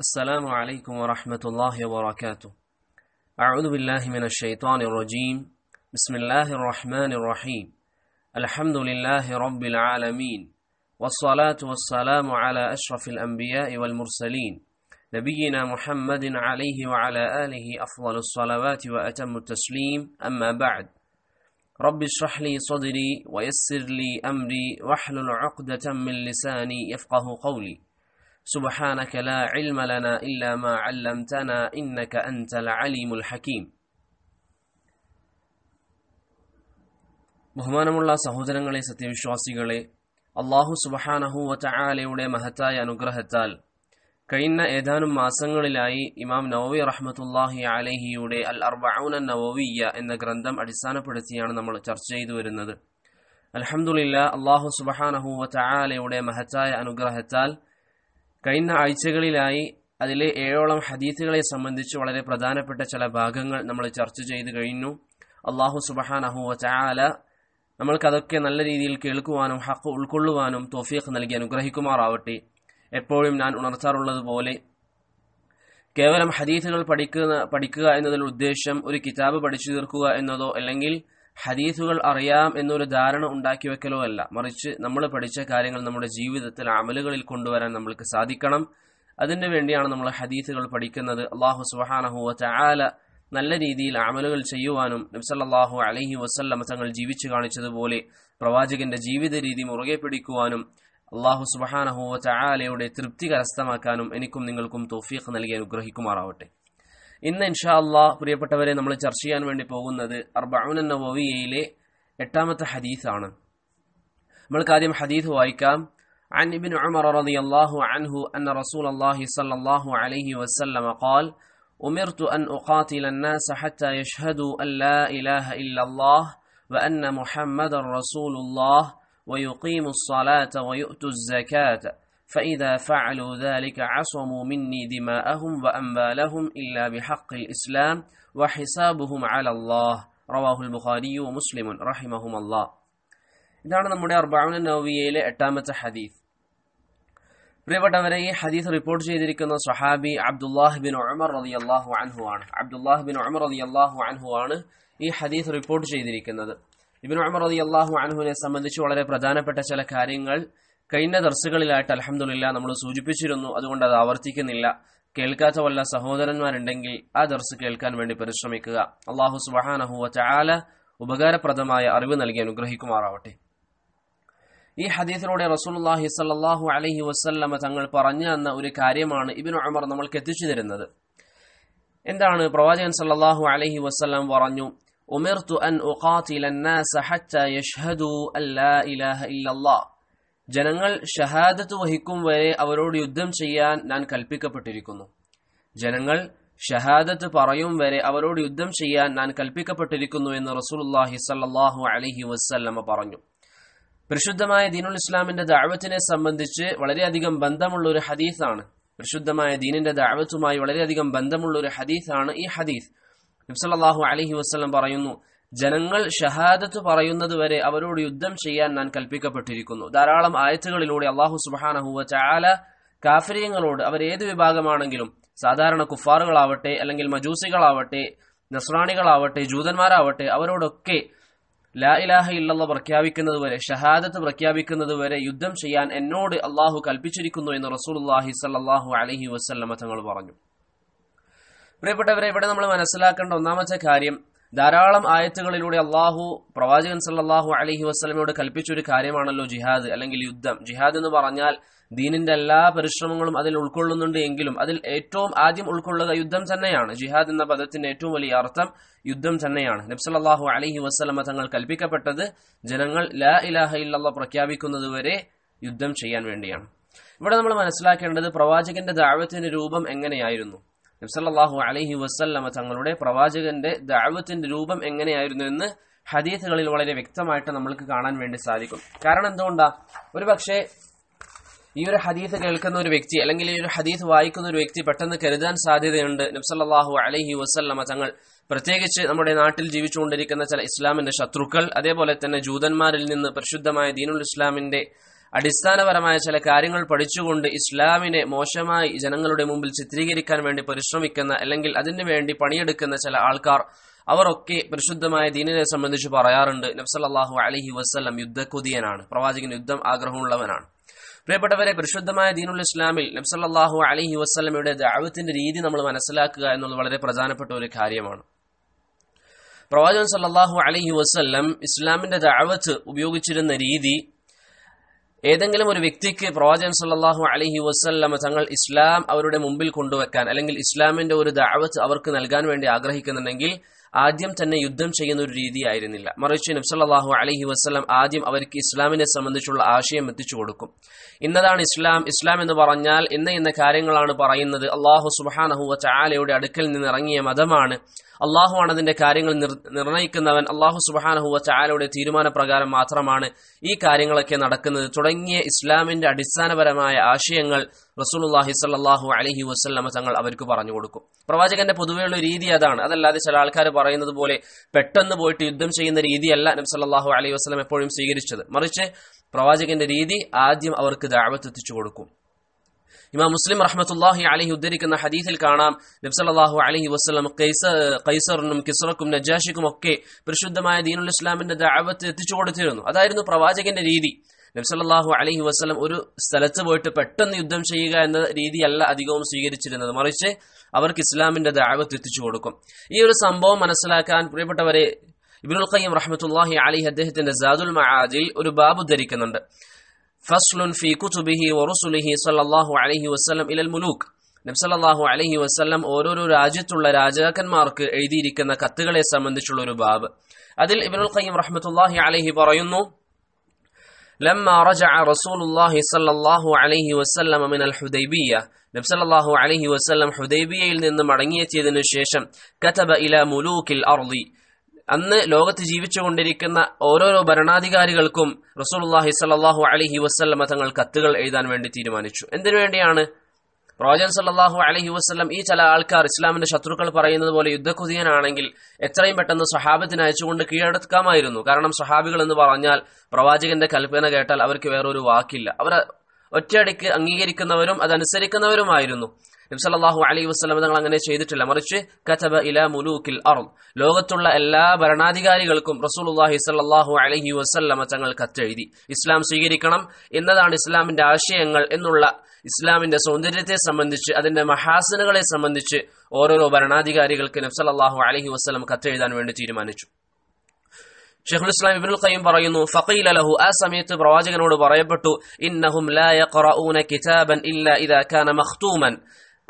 السلام عليكم ورحمة الله وبركاته أعوذ بالله من الشيطان الرجيم بسم الله الرحمن الرحيم الحمد لله رب العالمين والصلاة والسلام على أشرف الأنبياء والمرسلين نبينا محمد عليه وعلى آله أفضل الصلوات وأتم التسليم أما بعد رب اشرح لي صدري ويسر لي أمري واحلل عقدة من لساني يفقه قولي سبحانك لا ഇൽമ ലനാ ഇല്ലാ മാ علمتنا ഇന്നക അൻതൽ അലീമുൽ ഹകീം ബഹുമാനമുള്ള സഹോദരങ്ങളെ സത്യവിശ്വാസികളെ അള്ളാഹു സുബഹാനഹുവ ചായാലയുടെ മഹത്തായ അനുഗ്രഹത്താൽ കഴിഞ്ഞ ഏതാനും മാസങ്ങളിലായി ഇമാം നവവി റഹ്മത്തുല്ലാഹി അലഹിയുടെ അൽ അർബൌന നവവിയ എന്ന ഗ്രന്ഥം അടിസ്ഥാനപ്പെടുത്തിയാണ് നമ്മൾ ചർച്ച ചെയ്തു വരുന്നത് അലഹമുല്ല അള്ളാഹു സുബഹാനഹുവ ചായാലയുടെ മഹത്തായ അനുഗ്രഹത്താൽ കഴിഞ്ഞ ആഴ്ചകളിലായി അതിലെ ഏഴോളം ഹദീസുകളെ സംബന്ധിച്ച് വളരെ പ്രധാനപ്പെട്ട ചില ഭാഗങ്ങൾ നമ്മൾ ചർച്ച ചെയ്ത് കഴിഞ്ഞു അള്ളാഹു സുബഹാനഹുവ ചാല നമ്മൾക്കതൊക്കെ നല്ല രീതിയിൽ കേൾക്കുവാനും ഹക്ക് ഉൾക്കൊള്ളുവാനും തോഫീഖ് നൽകി അനുഗ്രഹിക്കുമാറാവട്ടെ എപ്പോഴും ഞാൻ ഉണർത്താറുള്ളതുപോലെ കേവലം ഹദീസുകൾ പഠിക്കുന്ന പഠിക്കുക എന്നതിൽ ഉദ്ദേശം ഒരു കിതാബ് പഠിച്ചു തീർക്കുക എന്നതോ അല്ലെങ്കിൽ ഹദീസുകൾ അറിയാം എന്നൊരു ധാരണ ഉണ്ടാക്കി വെക്കലോ അല്ല മറിച്ച് നമ്മൾ പഠിച്ച കാര്യങ്ങൾ നമ്മുടെ ജീവിതത്തിൽ അമലുകളിൽ കൊണ്ടുവരാൻ നമ്മൾക്ക് സാധിക്കണം അതിനു വേണ്ടിയാണ് നമ്മൾ ഹദീസുകൾ പഠിക്കുന്നത് അള്ളാഹു സുഹാനഹുവ ചാല നല്ല രീതിയിൽ അമലുകൾ ചെയ്യുവാനും നബ്സല്ലാഹു അലഹി വസ്ല്ലം തങ്ങൾ ജീവിച്ചു കാണിച്ചതുപോലെ പ്രവാചകന്റെ ജീവിത രീതി മുറുകെ പിടിക്കുവാനും അള്ളാഹു സുബാനഹുവ ചാലയുടെ തൃപ്തി കരസ്ഥമാക്കാനും എനിക്കും നിങ്ങൾക്കും തോഫീഖ് നൽകി അനുഗ്രഹിക്കുമാറാവട്ടെ ഇന്ന് ഇൻഷാ അള്ളാഹ് പ്രിയപ്പെട്ടവരെ നമ്മൾ ചർച്ച ചെയ്യാൻ വേണ്ടി പോകുന്നത് അർബാവുൻ എന്ന വോവിയയിലെ എട്ടാമത്തെ ഹദീസാണ് നമ്മൾക്ക് ആദ്യം ഹദീസ് വായിക്കാം عن ابن عمر رضي الله عنه أن رسول الله صلى الله عليه وسلم قال أمرت أن أقاتل الناس حتى يشهدوا أن لا إله إلا الله وأن محمد رسول الله ويقيم الصلاة ويؤتوا الزكاة فإذا فعلوا ذلك عصموا مني دماءهم وأموالهم إلا بحق الإسلام وحسابهم على الله رواه البخاري ومسلم رحمهم الله ഇതാണ് നമ്മുടെ അർബാവുന നവവിയയിലെ എട്ടാമത്തെ ഹദീസ് പ്രിയപ്പെട്ടവരെ ഈ ഹദീസ് റിപ്പോർട്ട് ചെയ്തിരിക്കുന്ന സഹാബി അബ്ദുല്ലാഹ് ബിൻ ഉമർ റതി അള്ളാഹു അൻഹു ആണ് അബ്ദുല്ലാഹ് ബിൻ ഉമർ റതി അള്ളാഹു അൻഹു ആണ് ഈ ഹദീസ് റിപ്പോർട്ട് ചെയ്തിരിക്കുന്നത് ഇബിൻ ഉമർ റതി അള്ളാഹു അൻഹുവിനെ സംബന്ധിച്ച് വളരെ പ്രധാനപ്പെട്ട ചില കാര്യങ്ങൾ കഴിഞ്ഞ ദർസുകളിലായിട്ട് അലഹമുല്ല നമ്മൾ സൂചിപ്പിച്ചിരുന്നു അതുകൊണ്ട് അത് ആവർത്തിക്കുന്നില്ല കേൾക്കാത്ത വല്ല സഹോദരന്മാരുണ്ടെങ്കിൽ ആ ദർസ് കേൾക്കാൻ വേണ്ടി പരിശ്രമിക്കുക അള്ളാഹു സുബാനഹുവ ചാല ഉപകാരപ്രദമായ അറിവ് നൽകി അനുഗ്രഹിക്കുമാറാവട്ടെ ഈ ഹദീസിലൂടെ റസൂൽഹി സല്ലാഹു അലഹി വസ്ല്ലമ തങ്ങൾ പറഞ്ഞു തന്ന ഒരു കാര്യമാണ് ഇബിൻ ഉമർ നമ്മൾക്ക് എത്തിച്ചു തരുന്നത് എന്താണ് പ്രവാചകൻ സല്ലാഹു അലഹി വസ്ല്ലാം പറഞ്ഞു ഉമിർത്തു അൻ ഉഖാത്തിലന്നാസ ഹത്ത യഷ്ഹദു അല്ലാ ഇലാഹ ഇല്ലല്ലാ ജനങ്ങൾ ഷഹാദത്ത് വഹിക്കും വരെ അവരോട് യുദ്ധം ചെയ്യാൻ ഞാൻ കൽപ്പിക്കപ്പെട്ടിരിക്കുന്നു ജനങ്ങൾ ഷഹാദത്ത് പറയും വരെ അവരോട് യുദ്ധം ചെയ്യാൻ ഞാൻ കൽപ്പിക്കപ്പെട്ടിരിക്കുന്നു എന്ന് റസൂലുല്ലാഹി സല്ലാഹു അലഹി വസ്ല്ലമ പറഞ്ഞു പരിശുദ്ധമായ ദീനുൽ ഇസ്ലാമിന്റെ ദാവത്തിനെ സംബന്ധിച്ച് വളരെയധികം ബന്ധമുള്ള ഒരു ഹദീസാണ് പരിശുദ്ധമായ ദീനിന്റെ ദാവത്തുമായി വളരെയധികം ബന്ധമുള്ള ഒരു ഹദീസാണ് ഈ ഹദീസ് നബ്സല്ലാഹു അലഹി വസ്ലം പറയുന്നു ജനങ്ങൾ ഷഹാദത്ത് പറയുന്നതുവരെ അവരോട് യുദ്ധം ചെയ്യാൻ ഞാൻ കൽപ്പിക്കപ്പെട്ടിരിക്കുന്നു ധാരാളം ആയത്തുകളിലൂടെ അള്ളാഹു സുബാനഹുവ ചാല കാഫര്യങ്ങളോട് അവർ ഏത് വിഭാഗമാണെങ്കിലും സാധാരണ കുഫാറുകളാവട്ടെ അല്ലെങ്കിൽ മജൂസികളാവട്ടെ നസ്രാണികളാവട്ടെ ജൂതന്മാരാവട്ടെ അവരോടൊക്കെ ലാ ഇലാഹ ഇല്ലല്ല പ്രഖ്യാപിക്കുന്നത് വരെ ഷഹാദത്ത് പ്രഖ്യാപിക്കുന്നത് വരെ യുദ്ധം ചെയ്യാൻ എന്നോട് അള്ളാഹു കൽപ്പിച്ചിരിക്കുന്നു എന്ന് റസൂൽഹി സല്ലാഹു അലഹി വസ്ല്ലമ തങ്ങൾ പറഞ്ഞു പ്രിയപ്പെട്ടവരെ ഇവിടെ നമ്മൾ മനസ്സിലാക്കേണ്ട ഒന്നാമത്തെ കാര്യം ധാരാളം ആയത്തുകളിലൂടെ അള്ളാഹു പ്രവാചകൻ സല്ലാഹു അലഹി വസ്ലമയോട് കൽപ്പിച്ചൊരു കാര്യമാണല്ലോ ജിഹാദ് അല്ലെങ്കിൽ യുദ്ധം ജിഹാദ് എന്ന് പറഞ്ഞാൽ ദീനിന്റെ എല്ലാ പരിശ്രമങ്ങളും അതിൽ ഉൾക്കൊള്ളുന്നുണ്ട് എങ്കിലും അതിൽ ഏറ്റവും ആദ്യം ഉൾക്കൊള്ളുക യുദ്ധം തന്നെയാണ് ജിഹാദ് എന്ന പദത്തിന്റെ ഏറ്റവും വലിയ അർത്ഥം യുദ്ധം തന്നെയാണ് നബ്സല്ലാഹു അലഹി വസ്ലമ തങ്ങൾ കൽപ്പിക്കപ്പെട്ടത് ജനങ്ങൾ ലാ ഇലാഹ ഇല്ലല്ല പ്രഖ്യാപിക്കുന്നത് വരെ യുദ്ധം ചെയ്യാൻ വേണ്ടിയാണ് ഇവിടെ നമ്മൾ മനസ്സിലാക്കേണ്ടത് പ്രവാചകന്റെ ദാവത്തിന്റെ രൂപം എങ്ങനെയായിരുന്നു നബ്സല്ലാഹു അലഹി വസ്ല്ലമ തങ്ങളുടെ പ്രവാചകന്റെ ദാവത്തിന്റെ രൂപം എങ്ങനെയായിരുന്നു എന്ന് ഹദീസുകളിൽ വളരെ വ്യക്തമായിട്ട് നമ്മൾക്ക് കാണാൻ വേണ്ടി സാധിക്കും കാരണം എന്തുകൊണ്ടാ ഒരു പക്ഷേ ഈ ഒരു ഹദീസ് കേൾക്കുന്ന ഒരു വ്യക്തി അല്ലെങ്കിൽ ഈ ഒരു ഹദീസ് വായിക്കുന്ന ഒരു വ്യക്തി പെട്ടെന്ന് കരുതാൻ സാധ്യതയുണ്ട് നബ്സല്ലാഹു അലഹി വസ്ല്ലമ തങ്ങൾ പ്രത്യേകിച്ച് നമ്മുടെ നാട്ടിൽ ജീവിച്ചുകൊണ്ടിരിക്കുന്ന ചില ഇസ്ലാമിന്റെ ശത്രുക്കൾ അതേപോലെ തന്നെ ജൂതന്മാരിൽ നിന്ന് പരിശുദ്ധമായ ദീനുൽ ഇസ്ലാമിന്റെ അടിസ്ഥാനപരമായ ചില കാര്യങ്ങൾ പഠിച്ചുകൊണ്ട് ഇസ്ലാമിനെ മോശമായി ജനങ്ങളുടെ മുമ്പിൽ ചിത്രീകരിക്കാൻ വേണ്ടി പരിശ്രമിക്കുന്ന അല്ലെങ്കിൽ അതിനു വേണ്ടി പണിയെടുക്കുന്ന ചില ആൾക്കാർ അവരൊക്കെ പരിശുദ്ധമായ ദീനിനെ സംബന്ധിച്ച് പറയാറുണ്ട് നബ്സല്ലാഹു അലഹി വസ്ലം യുദ്ധക്കുതിയനാണ് പ്രവാചകൻ യുദ്ധം ആഗ്രഹമുള്ളവനാണ് പ്രിയപ്പെട്ടവരെ പരിശുദ്ധമായ ദീനുൽ ഇസ്ലാമിൽ നബ്സല്ലാഹു അലഹി വസ്ലമയുടെ ദാവത്തിന്റെ രീതി നമ്മൾ മനസ്സിലാക്കുക എന്നുള്ളത് വളരെ പ്രധാനപ്പെട്ട ഒരു കാര്യമാണ് പ്രവാചകൻ സല്ലാഹു അലഹി വസ്ല്ലം ഇസ്ലാമിന്റെ ദാവത്ത് ഉപയോഗിച്ചിരുന്ന രീതി ഏതെങ്കിലും ഒരു വ്യക്തിക്ക് പ്രവാചകൻ സല്ലാഹു അലഹി വസ്ല്ലമ തങ്ങൾ ഇസ്ലാം അവരുടെ മുമ്പിൽ കൊണ്ടുവെക്കാൻ അല്ലെങ്കിൽ ഇസ്ലാമിന്റെ ഒരു ദാവത്ത് അവർക്ക് നൽകാൻ വേണ്ടി ആഗ്രഹിക്കുന്നുണ്ടെങ്കിൽ ആദ്യം തന്നെ യുദ്ധം ചെയ്യുന്ന ഒരു രീതിയായിരുന്നില്ല മറിച്ച് നബ്സല്ലാഹു അലഹി വസ്ലം ആദ്യം അവർക്ക് ഇസ്ലാമിനെ സംബന്ധിച്ചുള്ള ആശയം എത്തിച്ചു കൊടുക്കും ഇന്നതാണ് ഇസ്ലാം ഇസ്ലാം എന്ന് പറഞ്ഞാൽ ഇന്ന ഇന്ന കാര്യങ്ങളാണ് പറയുന്നത് അള്ളാഹു സുബാനഹുവ ചാലയുടെ അടുക്കൽ നിന്ന് ഇറങ്ങിയ മതമാണ് ആണ് അതിന്റെ കാര്യങ്ങൾ നിർണയിക്കുന്നവൻ അള്ളാഹു സുബാനഹുവ ചായാലയുടെ തീരുമാനപ്രകാരം മാത്രമാണ് ഈ കാര്യങ്ങളൊക്കെ നടക്കുന്നത് തുടങ്ങിയ ഇസ്ലാമിന്റെ അടിസ്ഥാനപരമായ ആശയങ്ങൾ റസൂലുല്ലാഹി സാഹു അലഹി വസ്ലമ തങ്ങൾ അവർക്ക് പറഞ്ഞു കൊടുക്കും പ്രവാചകന്റെ പൊതുവെയുള്ള രീതി അതാണ് അതല്ലാതെ ചില ആൾക്കാർ പറയുന്നത് പോലെ പെട്ടെന്ന് പോയിട്ട് യുദ്ധം ചെയ്യുന്ന രീതിയല്ല നബി സല്ലാഹു അലൈഹി വസ്ലം എപ്പോഴും സ്വീകരിച്ചത് മറിച്ച് പ്രവാചകന്റെ രീതി ആദ്യം അവർക്ക് ദാവത്തെത്തിച്ചു എത്തിച്ചു കൊടുക്കും ഇമാം മുസ്ലിം റഹ്മത്തുല്ലാഹി അലഹി ഉദ്ധരിക്കുന്ന ഹദീസിൽ കാണാം നബ്സലാഹു അലഹി വസ്ലം കൈസറിനും കിസറക്കും നജാഷിക്കും ഒക്കെ പരിശുദ്ധമായ ദീനുൽ ഇസ്ലാമിന്റെ ദാവത്ത് എത്തിച്ചു കൊടുത്തിരുന്നു അതായിരുന്നു പ്രവാചകന്റെ രീതി നബ്സലാഹു അലഹി വസ്ലം ഒരു സ്ഥലത്ത് പോയിട്ട് പെട്ടെന്ന് യുദ്ധം ചെയ്യുക എന്ന രീതിയല്ല അധികവും സ്വീകരിച്ചിരുന്നത് മറിച്ച് അവർക്ക് ഇസ്ലാമിന്റെ ദാവത്ത് എത്തിച്ചു കൊടുക്കും ഈ ഒരു സംഭവം മനസ്സിലാക്കാൻ പ്രിയപ്പെട്ടവരെ ഇബിനുൽ ഖയ്യം റഹ്മത്തുല്ലാഹി അലി അദ്ദേഹത്തിന്റെ സാദുൽ മഹാദിൽ ഒരു ബാബ് ധരിക്കുന്നുണ്ട് فصل في كتبه ورسله صلى الله عليه وسلم إلى الملوك نبي صلى الله عليه وسلم أورور راجة الله راجة كان مارك أيدي ركنا كتغلي سمند باب أدل ابن القيم رحمة الله عليه برينو لما رجع رسول الله صلى الله عليه وسلم من الحديبية نبي صلى الله عليه وسلم حديبية إلى مرنية ذن الشيشم كتب إلى ملوك الأرض അന്ന് ലോകത്ത് ജീവിച്ചുകൊണ്ടിരിക്കുന്ന ഓരോരോ ഭരണാധികാരികൾക്കും റസൂൽഹി സല്ലാഹു അലഹി വസ്ല്ലമ തങ്ങൾ കത്തുകൾ എഴുതാൻ വേണ്ടി തീരുമാനിച്ചു എന്തിനു വേണ്ടിയാണ് പ്രവാചകൻ സല്ലാഹു അലഹി വസ്ലം ഈ ചില ആൾക്കാർ ഇസ്ലാമിന്റെ ശത്രുക്കൾ പറയുന്നത് പോലെ യുദ്ധക്കുതിയനാണെങ്കിൽ എത്രയും പെട്ടെന്ന് സഹാബത്തിന് അയച്ചുകൊണ്ട് കീഴടക്കാമായിരുന്നു കാരണം സ്വഹാബികൾ എന്ന് പറഞ്ഞാൽ പ്രവാചകന്റെ കൽപ്പന കേട്ടാൽ അവർക്ക് വേറൊരു വാക്കില്ല അവർ ഒറ്റയടിക്ക് അംഗീകരിക്കുന്നവരും അതനുസരിക്കുന്നവരുമായിരുന്നു നബ്സല്ലാഹു അലൈഹി വസ്ലം തങ്ങൾ അങ്ങനെ ചെയ്തിട്ടില്ല മറിച്ച് കഥബ ഇല മുലൂക്കിൽ അറും ലോകത്തുള്ള എല്ലാ ഭരണാധികാരികൾക്കും റസൂലുല്ലാഹി സല്ലാഹു അലഹി വസ്ല്ലമ തങ്ങൾ കത്തെഴുതി ഇസ്ലാം സ്വീകരിക്കണം എന്നതാണ് ഇസ്ലാമിന്റെ ആശയങ്ങൾ എന്നുള്ള ഇസ്ലാമിന്റെ സൗന്ദര്യത്തെ സംബന്ധിച്ച് അതിന്റെ മഹാസനുകളെ സംബന്ധിച്ച് ഓരോരോ ഭരണാധികാരികൾക്ക് നബ്സല്ലാഹു അലഹി വസ്ലം കത്തെഴുതാൻ വേണ്ടി തീരുമാനിച്ചു ഷെഹുൽ ഇസ്ലാം ഇബിനുൽ ഖയ്യം പറയുന്നു ഫഖീല ലഹു ആ സമയത്ത് പ്രവാചകനോട് പറയപ്പെട്ടു ഇന്നഹും ലാ യഖറഊന കിതാബൻ ഇല്ലാ ഇദാ കാന മഖ്തൂമൻ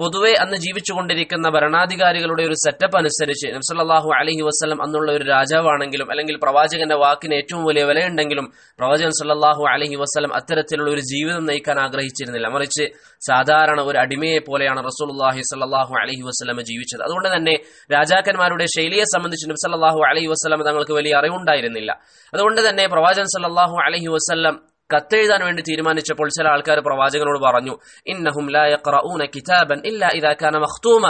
പൊതുവെ അന്ന് ജീവിച്ചുകൊണ്ടിരിക്കുന്ന ഭരണാധികാരികളുടെ ഒരു സെറ്റപ്പ് അനുസരിച്ച് നബ്സല്ലാഹു അലഹി വസ്ലം അന്നുള്ള ഒരു രാജാവാണെങ്കിലും അല്ലെങ്കിൽ പ്രവാചകന്റെ വാക്കിന് ഏറ്റവും വലിയ വിലയുണ്ടെങ്കിലും പ്രവാചകൻ സല്ലാഹു അലഹി വസ്ലം അത്തരത്തിലുള്ള ഒരു ജീവിതം നയിക്കാൻ ആഗ്രഹിച്ചിരുന്നില്ല മറിച്ച് സാധാരണ ഒരു അടിമയെ പോലെയാണ് റസൂൽഹി സല്ലാഹു അലഹി വസ്ലം ജീവിച്ചത് അതുകൊണ്ട് തന്നെ രാജാക്കന്മാരുടെ ശൈലിയെ സംബന്ധിച്ച് നബ്സല്ലാഹു അലഹി വസ്ലം തങ്ങൾക്ക് വലിയ അറിവുണ്ടായിരുന്നില്ല അതുകൊണ്ട് തന്നെ പ്രവാചകൻ സല്ലാഹു അലഹി വസ്ലം കത്തെഴുതാൻ വേണ്ടി തീരുമാനിച്ചപ്പോൾ ചില ആൾക്കാർ പ്രവാചകനോട് പറഞ്ഞു ഇന്നഹും കിതാബൻ ഇല്ല ഇതാക്കാന മഹ്തൂമ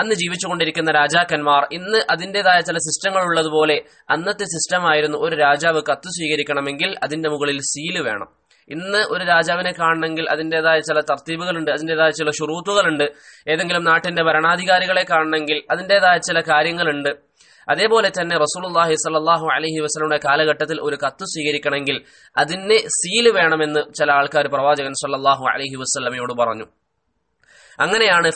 അന്ന് ജീവിച്ചുകൊണ്ടിരിക്കുന്ന രാജാക്കന്മാർ ഇന്ന് അതിന്റേതായ ചില സിസ്റ്റങ്ങൾ ഉള്ളതുപോലെ അന്നത്തെ സിസ്റ്റമായിരുന്നു ഒരു രാജാവ് കത്ത് സ്വീകരിക്കണമെങ്കിൽ അതിന്റെ മുകളിൽ സീല് വേണം ഇന്ന് ഒരു രാജാവിനെ കാണണമെങ്കിൽ അതിന്റേതായ ചില തർത്തീബുകളുണ്ട് അതിന്റേതായ ചില ഷുറൂത്തുകളുണ്ട് ഏതെങ്കിലും നാട്ടിന്റെ ഭരണാധികാരികളെ കാണണമെങ്കിൽ അതിന്റേതായ ചില കാര്യങ്ങളുണ്ട് അതേപോലെ തന്നെ റസൂലുല്ലാഹി സല്ലാഹു അലഹി വസ്ലയുടെ കാലഘട്ടത്തിൽ ഒരു കത്ത് സ്വീകരിക്കണമെങ്കിൽ അതിനെ സീൽ വേണമെന്ന് ചില ആൾക്കാർ പ്രവാചകൻ സല്ലാഹു അലഹി വസ്ലമയോട് പറഞ്ഞു അങ്ങനെയാണ്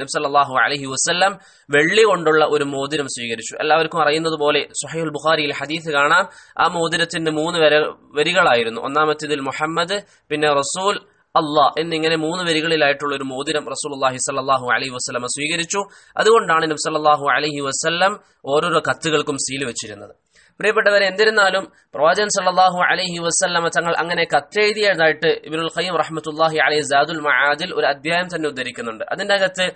നബ്സല്ലാഹു അലഹി വസ്ല്ലാം വെള്ളി കൊണ്ടുള്ള ഒരു മോതിരം സ്വീകരിച്ചു എല്ലാവർക്കും അറിയുന്നത് പോലെ സുഹൈൽ ബുഖാരിയിൽ ഹദീസ് കാണാം ആ മോതിരത്തിന്റെ മൂന്ന് വരികളായിരുന്നു ഒന്നാമത്തേതിൽ മുഹമ്മദ് പിന്നെ റസൂൽ അള്ളാഹ് എന്നിങ്ങനെ മൂന്ന് വരികളിലായിട്ടുള്ള ഒരു മോതിരം റസൂലുള്ളാഹി സല്ലാഹു അലൈഹി വസ്ലമ സ്വീകരിച്ചു അതുകൊണ്ടാണ് നബ്സല്ലാഹു അലഹി വസ്ല്ലം ഓരോരോ കത്തുകൾക്കും സീൽ വെച്ചിരുന്നത് പ്രിയപ്പെട്ടവരെ എന്തിരുന്നാലും പ്രവാചകൻ സല്ലാഹു അലഹി വസ്ല്ലമ തങ്ങൾ അങ്ങനെ കത്തെഴുതിയതായിട്ട് ഇബിനുൽ ഖൈം റഹ്മത്തുല്ലാഹി അലൈഹി സാദുൽ മഹാദിൽ ഒരു അധ്യായം തന്നെ ഉദ്ധരിക്കുന്നുണ്ട് അതിന്റെ അകത്ത്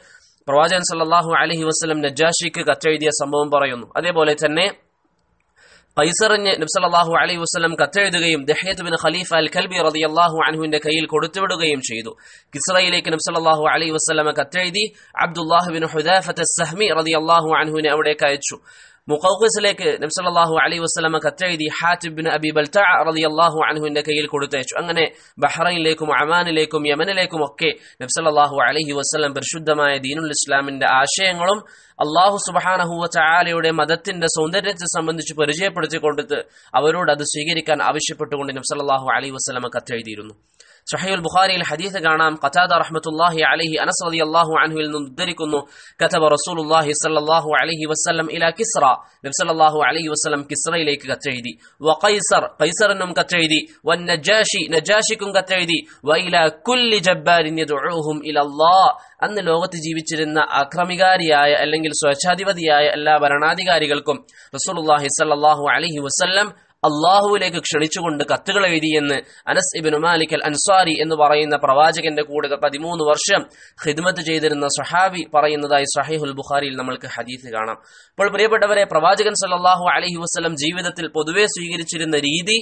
പ്രവാചകൻ സല്ലാഹു അലഹി വസ്ലം നജാഷിക്ക് കത്തെഴുതിയ സംഭവം പറയുന്നു അതേപോലെ തന്നെ കൈസറിന് നബ്സലാഹു അലൈ വസ്ലം കത്തെഴുതുകയും ദഹ്യത്ത് ബിൻ ഖലീഫ അൽ കൽബി റതിയല്ലാഹു അൻഹുവിന്റെ കയ്യിൽ കൊടുത്തുവിടുകയും ചെയ്തു കിസ്റയിലേക്ക് നബ്സലാഹു അലൈ വസ്ലമ കത്തെഴുതി അബ്ദുല്ലാഹു ബിൻ ഹുദാഫത്ത് സഹ്മി റതിയല്ലാഹു അൻഹുവിനെ അവിടേക്ക് അയച്ചു മുഖൌസിലേക്ക് നബ്സല്ലാഹു അലൈഹി വസ്ലമ കത്തെഴുതി ഹാറ്റിബിൻ അബി ബൽത്ത റളിയല്ലാഹു അൻഹുവിന്റെ കയ്യിൽ കൊടുത്തയച്ചു അങ്ങനെ ബഹ്റൈനിലേക്കും അമാനിലേക്കും യമനിലേക്കും ഒക്കെ നബ്സല്ലാഹു അലൈഹി വസ്ലം പരിശുദ്ധമായ ദീനുൽ ഇസ്ലാമിന്റെ ആശയങ്ങളും അള്ളാഹു വ തആലയുടെ മതത്തിന്റെ സൗന്ദര്യത്തെ സംബന്ധിച്ച് പരിചയപ്പെടുത്തിക്കൊണ്ടിട്ട് അവരോട് അത് സ്വീകരിക്കാൻ ആവശ്യപ്പെട്ടുകൊണ്ട് നബ്സല്ലാഹു അലൈഹി വസ്ലമ കത്തെഴുതിയിരുന്നു സുഹൈൽ ബുഖാരിയിൽ ഹദീസ് കാണാം കറ്റാദ റഹ്മത്തുല്ലാഹി അലഹി അനസ് അലി അള്ളാഹു അൻഹുവിൽ നിന്നും ഉദ്ധരിക്കുന്നു കഥബ റസൂലുല്ലാഹി സല്ലാഹു അലഹി വസ്ലം ഇല കിസ്റ നബ്സല്ലാഹു അലഹി വസ്ലം കിസ്റയിലേക്ക് കത്തെഴുതി വ കൈസർ കൈസറിനും കത്തെഴുതി വ നജാഷി നജാഷിക്കും കത്തെഴുതി വ ഇല കുല്ലി ജബ്ബാരിൻ യദുഉഹും ഇലല്ലാ അന്ന് ലോകത്ത് ജീവിച്ചിരുന്ന അക്രമികാരിയായ അല്ലെങ്കിൽ സ്വേച്ഛാധിപതിയായ എല്ലാ ഭരണാധികാരികൾക്കും റസൂലുല്ലാഹി സല്ലാഹു അലഹി വസ്ലം അള്ളാഹുവിലേക്ക് ക്ഷണിച്ചുകൊണ്ട് കത്തുകൾ എഴുതിയെന്ന് അനസ് ഇബിൻ മാലിക് അൽ അൻസാരി എന്ന് പറയുന്ന പ്രവാചകന്റെ കൂടെ പതിമൂന്ന് വർഷം ഹിദ്മത്ത് ചെയ്തിരുന്ന സഹാബി പറയുന്നതായി സഹീഹുൽ ബുഖാരിയിൽ നമ്മൾക്ക് ഹദീസ് കാണാം അപ്പോൾ പ്രിയപ്പെട്ടവരെ പ്രവാചകൻ സല്ലാഹു അലഹി വസ്ലം ജീവിതത്തിൽ പൊതുവെ സ്വീകരിച്ചിരുന്ന രീതി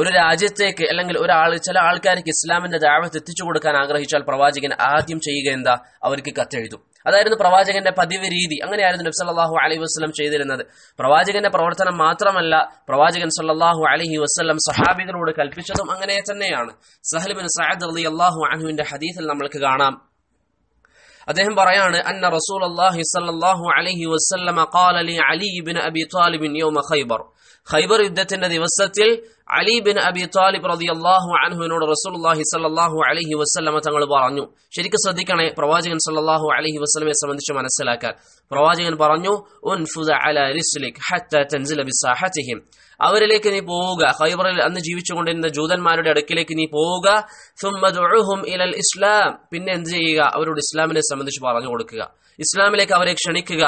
ഒരു രാജ്യത്തേക്ക് അല്ലെങ്കിൽ ഒരാൾ ചില ആൾക്കാർക്ക് ഇസ്ലാമിന്റെ ദാവത്ത് എത്തിച്ചു കൊടുക്കാൻ ആഗ്രഹിച്ചാൽ പ്രവാചകൻ ആദ്യം ചെയ്യുക എന്താ അവർക്ക് കത്തെഴുതും അതായിരുന്നു പ്രവാചകന്റെ പതിവ് രീതി അങ്ങനെയായിരുന്നു നബി സല്ലാഹു അലൈഹി വസ്ലം ചെയ്തിരുന്നത് പ്രവാചകന്റെ പ്രവർത്തനം മാത്രമല്ല പ്രവാചകൻ സല്ലാഹു അലഹി വസ്ലം സഹാബികളോട് കൽപ്പിച്ചതും അങ്ങനെ തന്നെയാണ് സഹലിബിൻ സഹദ് അലി അള്ളാഹു അനുവിന്റെ ഹദീസിൽ നമ്മൾക്ക് കാണാം അദ്ദേഹം പറയാണ് അന്ന റസൂൽ അലൈഹി സല്ലാഹു അലഹി ലി അലി ഇബ്നു അബി ത്വാലിബ് യൗമ ഖൈബർ ഖൈബർ യുദ്ധത്തിന്റെ ദിവസത്തിൽ അലി ബിൻ അബി താലിബ് റതി അള്ളാഹു അൻഹുവിനോട് റസൂൽഹി സല്ലാഹു അലഹി വസ്ലമ തങ്ങൾ പറഞ്ഞു ശരിക്കും ശ്രദ്ധിക്കണേ പ്രവാചകൻ സല്ലാഹു അലഹി വസ്ലമയെ സംബന്ധിച്ച് മനസ്സിലാക്കാൻ പ്രവാചകൻ പറഞ്ഞു അവരിലേക്ക് നീ പോവുക ഖൈബറിൽ അന്ന് ജീവിച്ചുകൊണ്ടിരുന്ന ജൂതന്മാരുടെ അടുക്കിലേക്ക് നീ പോവുക ഇലൽ ഇസ്ലാം പിന്നെ എന്ത് ചെയ്യുക അവരോട് ഇസ്ലാമിനെ സംബന്ധിച്ച് പറഞ്ഞു കൊടുക്കുക ഇസ്ലാമിലേക്ക് അവരെ ക്ഷണിക്കുക